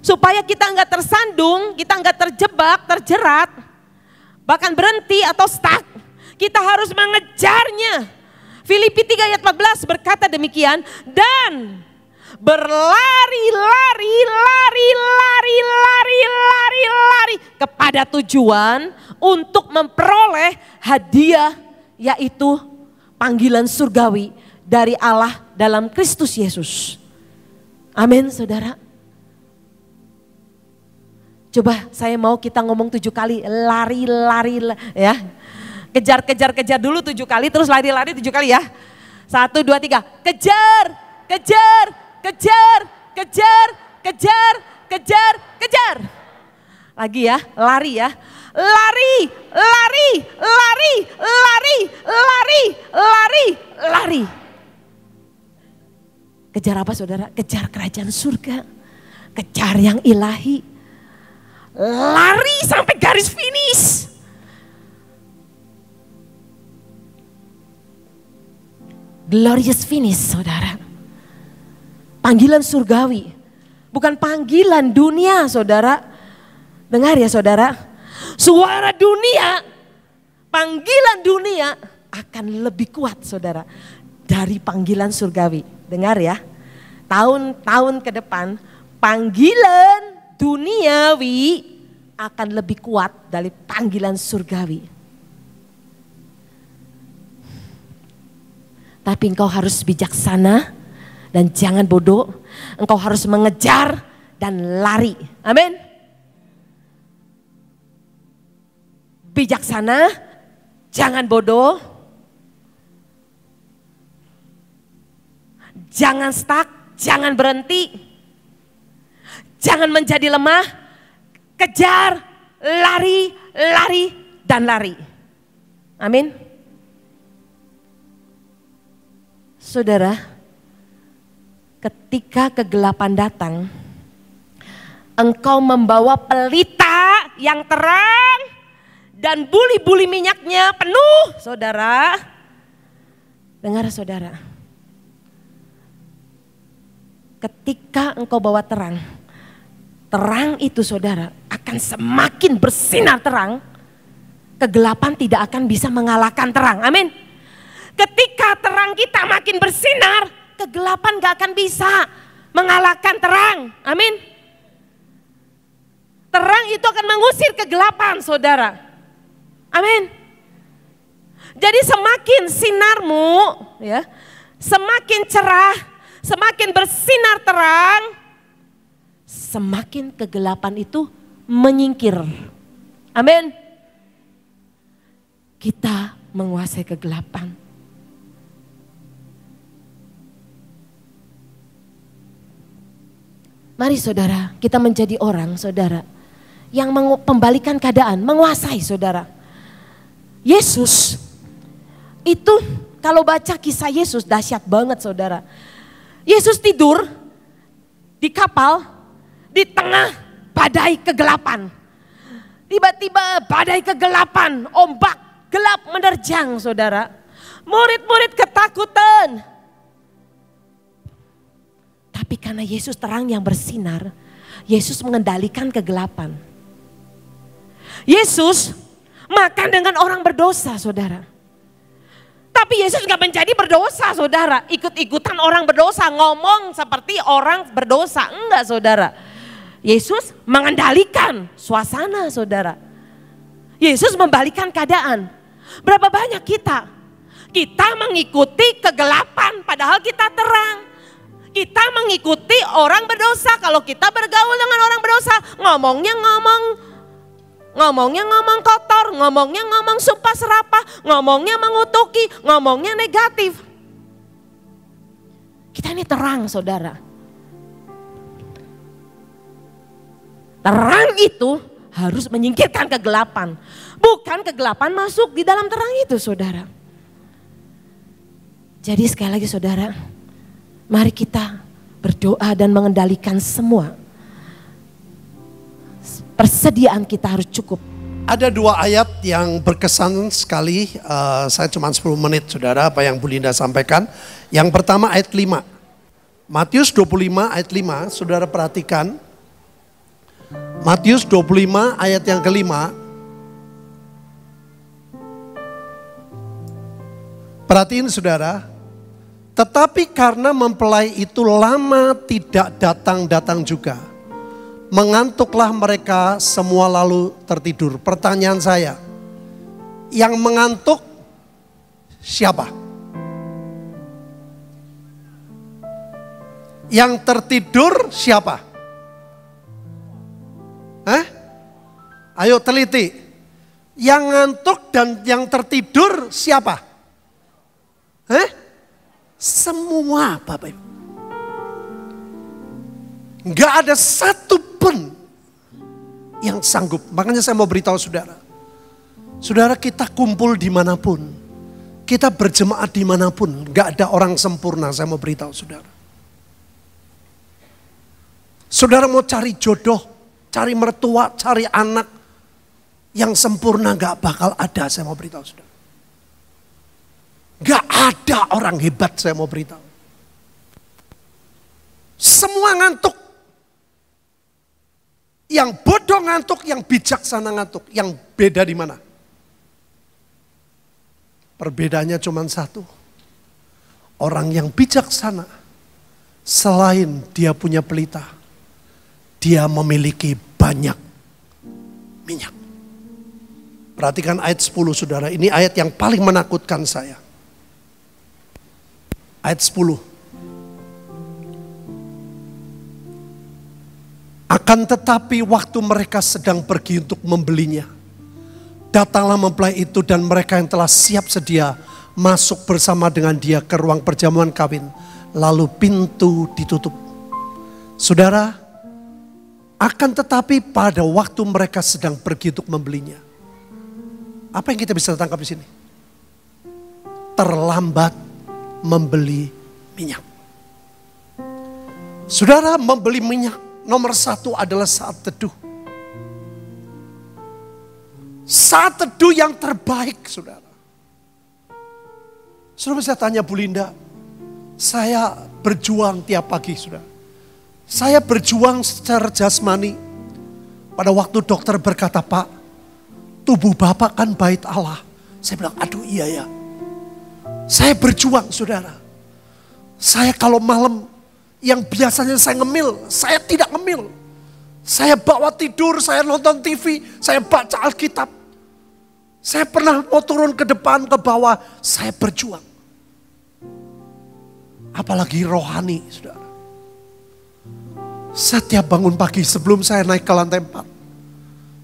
Supaya kita nggak tersandung, kita nggak terjebak, terjerat. Bahkan berhenti atau stuck. Kita harus mengejarnya. Filipi 3 ayat 14 berkata demikian. Dan berlari, lari, lari, lari, lari, lari, lari kepada tujuan untuk memperoleh hadiah yaitu panggilan surgawi dari Allah dalam Kristus Yesus. Amin saudara. Coba saya mau kita ngomong tujuh kali lari lari ya. Kejar kejar kejar dulu tujuh kali terus lari lari tujuh kali ya. Satu dua tiga kejar kejar kejar kejar kejar kejar kejar. Lagi ya lari ya lari, lari, lari, lari, lari, lari, lari. Kejar apa saudara? Kejar kerajaan surga. Kejar yang ilahi. Lari sampai garis finish. Glorious finish saudara. Panggilan surgawi. Bukan panggilan dunia saudara. Dengar ya saudara Suara dunia, panggilan dunia akan lebih kuat saudara dari panggilan surgawi. Dengar ya, tahun-tahun ke depan panggilan duniawi akan lebih kuat dari panggilan surgawi. Tapi engkau harus bijaksana dan jangan bodoh. Engkau harus mengejar dan lari. Amin. bijaksana, jangan bodoh, jangan stuck, jangan berhenti, jangan menjadi lemah, kejar, lari, lari, dan lari. Amin. Saudara, ketika kegelapan datang, engkau membawa pelita yang terang dan buli-buli minyaknya penuh, saudara. Dengar saudara. Ketika engkau bawa terang, terang itu saudara akan semakin bersinar terang. Kegelapan tidak akan bisa mengalahkan terang. Amin. Ketika terang kita makin bersinar, kegelapan gak akan bisa mengalahkan terang. Amin. Terang itu akan mengusir kegelapan, saudara. Amin. Jadi semakin sinarmu ya, semakin cerah, semakin bersinar terang, semakin kegelapan itu menyingkir. Amin. Kita menguasai kegelapan. Mari saudara, kita menjadi orang saudara yang pembalikan keadaan, menguasai saudara. Yesus itu kalau baca kisah Yesus dahsyat banget saudara. Yesus tidur di kapal di tengah badai kegelapan. Tiba-tiba badai kegelapan, ombak gelap menerjang saudara. Murid-murid ketakutan. Tapi karena Yesus terang yang bersinar, Yesus mengendalikan kegelapan. Yesus makan dengan orang berdosa saudara. Tapi Yesus nggak menjadi berdosa saudara. Ikut-ikutan orang berdosa, ngomong seperti orang berdosa. Enggak saudara. Yesus mengendalikan suasana saudara. Yesus membalikan keadaan. Berapa banyak kita? Kita mengikuti kegelapan padahal kita terang kita mengikuti orang berdosa. Kalau kita bergaul dengan orang berdosa, ngomongnya ngomong ngomongnya ngomong kotor, ngomongnya ngomong sumpah serapah, ngomongnya mengutuki, ngomongnya negatif. Kita ini terang saudara. Terang itu harus menyingkirkan kegelapan. Bukan kegelapan masuk di dalam terang itu saudara. Jadi sekali lagi saudara, mari kita berdoa dan mengendalikan semua Persediaan kita harus cukup. Ada dua ayat yang berkesan sekali, uh, saya cuma 10 menit saudara apa yang Bu Linda sampaikan. Yang pertama ayat 5, Matius 25 ayat 5, saudara perhatikan. Matius 25 ayat yang kelima. Perhatiin saudara, tetapi karena mempelai itu lama tidak datang-datang juga Mengantuklah mereka semua lalu tertidur. Pertanyaan saya, yang mengantuk siapa? Yang tertidur siapa? Hah? Ayo teliti. Yang ngantuk dan yang tertidur siapa? Hah? Semua Bapak Ibu. Nggak ada satu pun yang sanggup. Makanya saya mau beritahu saudara. Saudara kita kumpul dimanapun. Kita berjemaat dimanapun. Nggak ada orang sempurna, saya mau beritahu saudara. Saudara mau cari jodoh, cari mertua, cari anak. Yang sempurna nggak bakal ada, saya mau beritahu saudara. Gak ada orang hebat saya mau beritahu. Semua ngantuk. Yang bodoh ngantuk, yang bijaksana ngantuk. Yang beda di mana? Perbedaannya cuma satu. Orang yang bijaksana, selain dia punya pelita, dia memiliki banyak minyak. Perhatikan ayat 10 saudara, ini ayat yang paling menakutkan saya. Ayat 10. Akan tetapi waktu mereka sedang pergi untuk membelinya, datanglah mempelai itu dan mereka yang telah siap sedia masuk bersama dengan dia ke ruang perjamuan kawin. Lalu pintu ditutup. Saudara, akan tetapi pada waktu mereka sedang pergi untuk membelinya. Apa yang kita bisa tangkap di sini? Terlambat membeli minyak. Saudara membeli minyak nomor satu adalah saat teduh. Saat teduh yang terbaik, saudara. Saudara saya tanya Bu Linda, saya berjuang tiap pagi, saudara. Saya berjuang secara jasmani. Pada waktu dokter berkata, Pak, tubuh Bapak kan bait Allah. Saya bilang, aduh iya ya. Saya berjuang, saudara. Saya kalau malam yang biasanya saya ngemil, saya tidak ngemil. Saya bawa tidur, saya nonton TV, saya baca Alkitab. Saya pernah mau turun ke depan, ke bawah, saya berjuang. Apalagi rohani, saudara. Setiap bangun pagi sebelum saya naik ke lantai empat,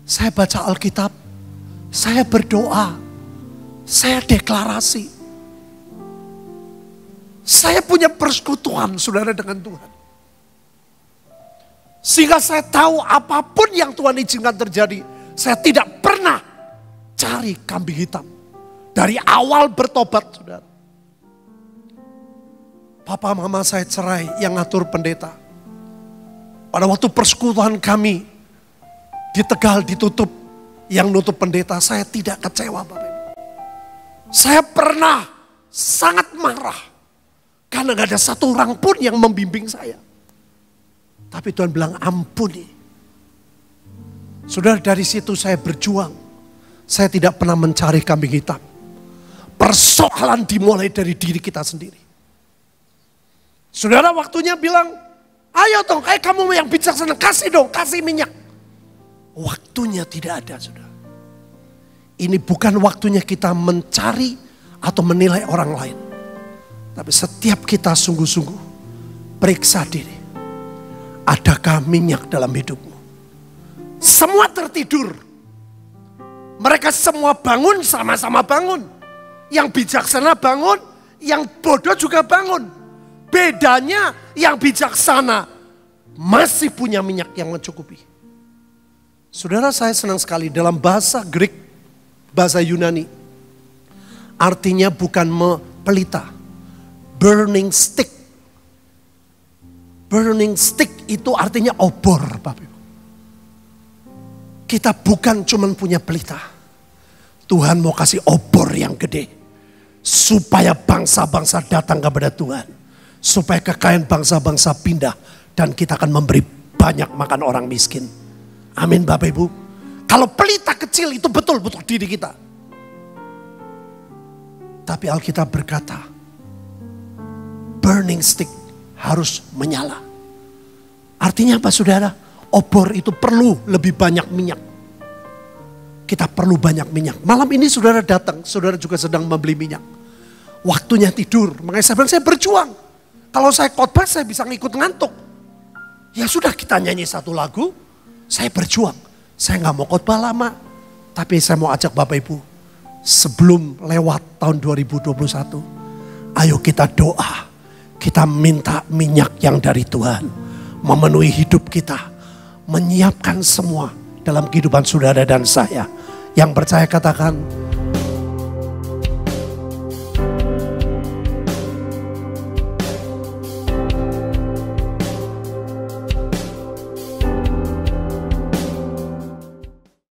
saya baca Alkitab, saya berdoa, saya deklarasi, saya punya persekutuan saudara dengan Tuhan. Sehingga saya tahu apapun yang Tuhan izinkan terjadi, saya tidak pernah cari kambing hitam. Dari awal bertobat, saudara. Papa mama saya cerai yang ngatur pendeta. Pada waktu persekutuan kami di Tegal ditutup, yang nutup pendeta saya tidak kecewa Bapak. Saya pernah sangat marah karena gak ada satu orang pun yang membimbing saya. Tapi Tuhan bilang ampuni. Saudara dari situ saya berjuang. Saya tidak pernah mencari kambing hitam. Persoalan dimulai dari diri kita sendiri. Saudara waktunya bilang, ayo dong, kayak kamu yang bijaksana, kasih dong, kasih minyak. Waktunya tidak ada, saudara. Ini bukan waktunya kita mencari atau menilai orang lain tapi setiap kita sungguh-sungguh periksa diri. Adakah minyak dalam hidupmu? Semua tertidur. Mereka semua bangun, sama-sama bangun. Yang bijaksana bangun, yang bodoh juga bangun. Bedanya yang bijaksana masih punya minyak yang mencukupi. Saudara saya senang sekali dalam bahasa Greek, bahasa Yunani. Artinya bukan pelita burning stick. Burning stick itu artinya obor, Bapak Ibu. Kita bukan cuma punya pelita. Tuhan mau kasih obor yang gede. Supaya bangsa-bangsa datang kepada Tuhan. Supaya kekayaan bangsa-bangsa pindah. Dan kita akan memberi banyak makan orang miskin. Amin Bapak Ibu. Kalau pelita kecil itu betul-betul diri kita. Tapi Alkitab berkata, burning stick harus menyala. Artinya apa saudara? Obor itu perlu lebih banyak minyak. Kita perlu banyak minyak. Malam ini saudara datang, saudara juga sedang membeli minyak. Waktunya tidur, makanya saya bilang saya berjuang. Kalau saya khotbah saya bisa ngikut ngantuk. Ya sudah kita nyanyi satu lagu, saya berjuang. Saya nggak mau khotbah lama, tapi saya mau ajak Bapak Ibu. Sebelum lewat tahun 2021, ayo kita doa kita minta minyak yang dari Tuhan memenuhi hidup kita, menyiapkan semua dalam kehidupan saudara dan saya. Yang percaya katakan,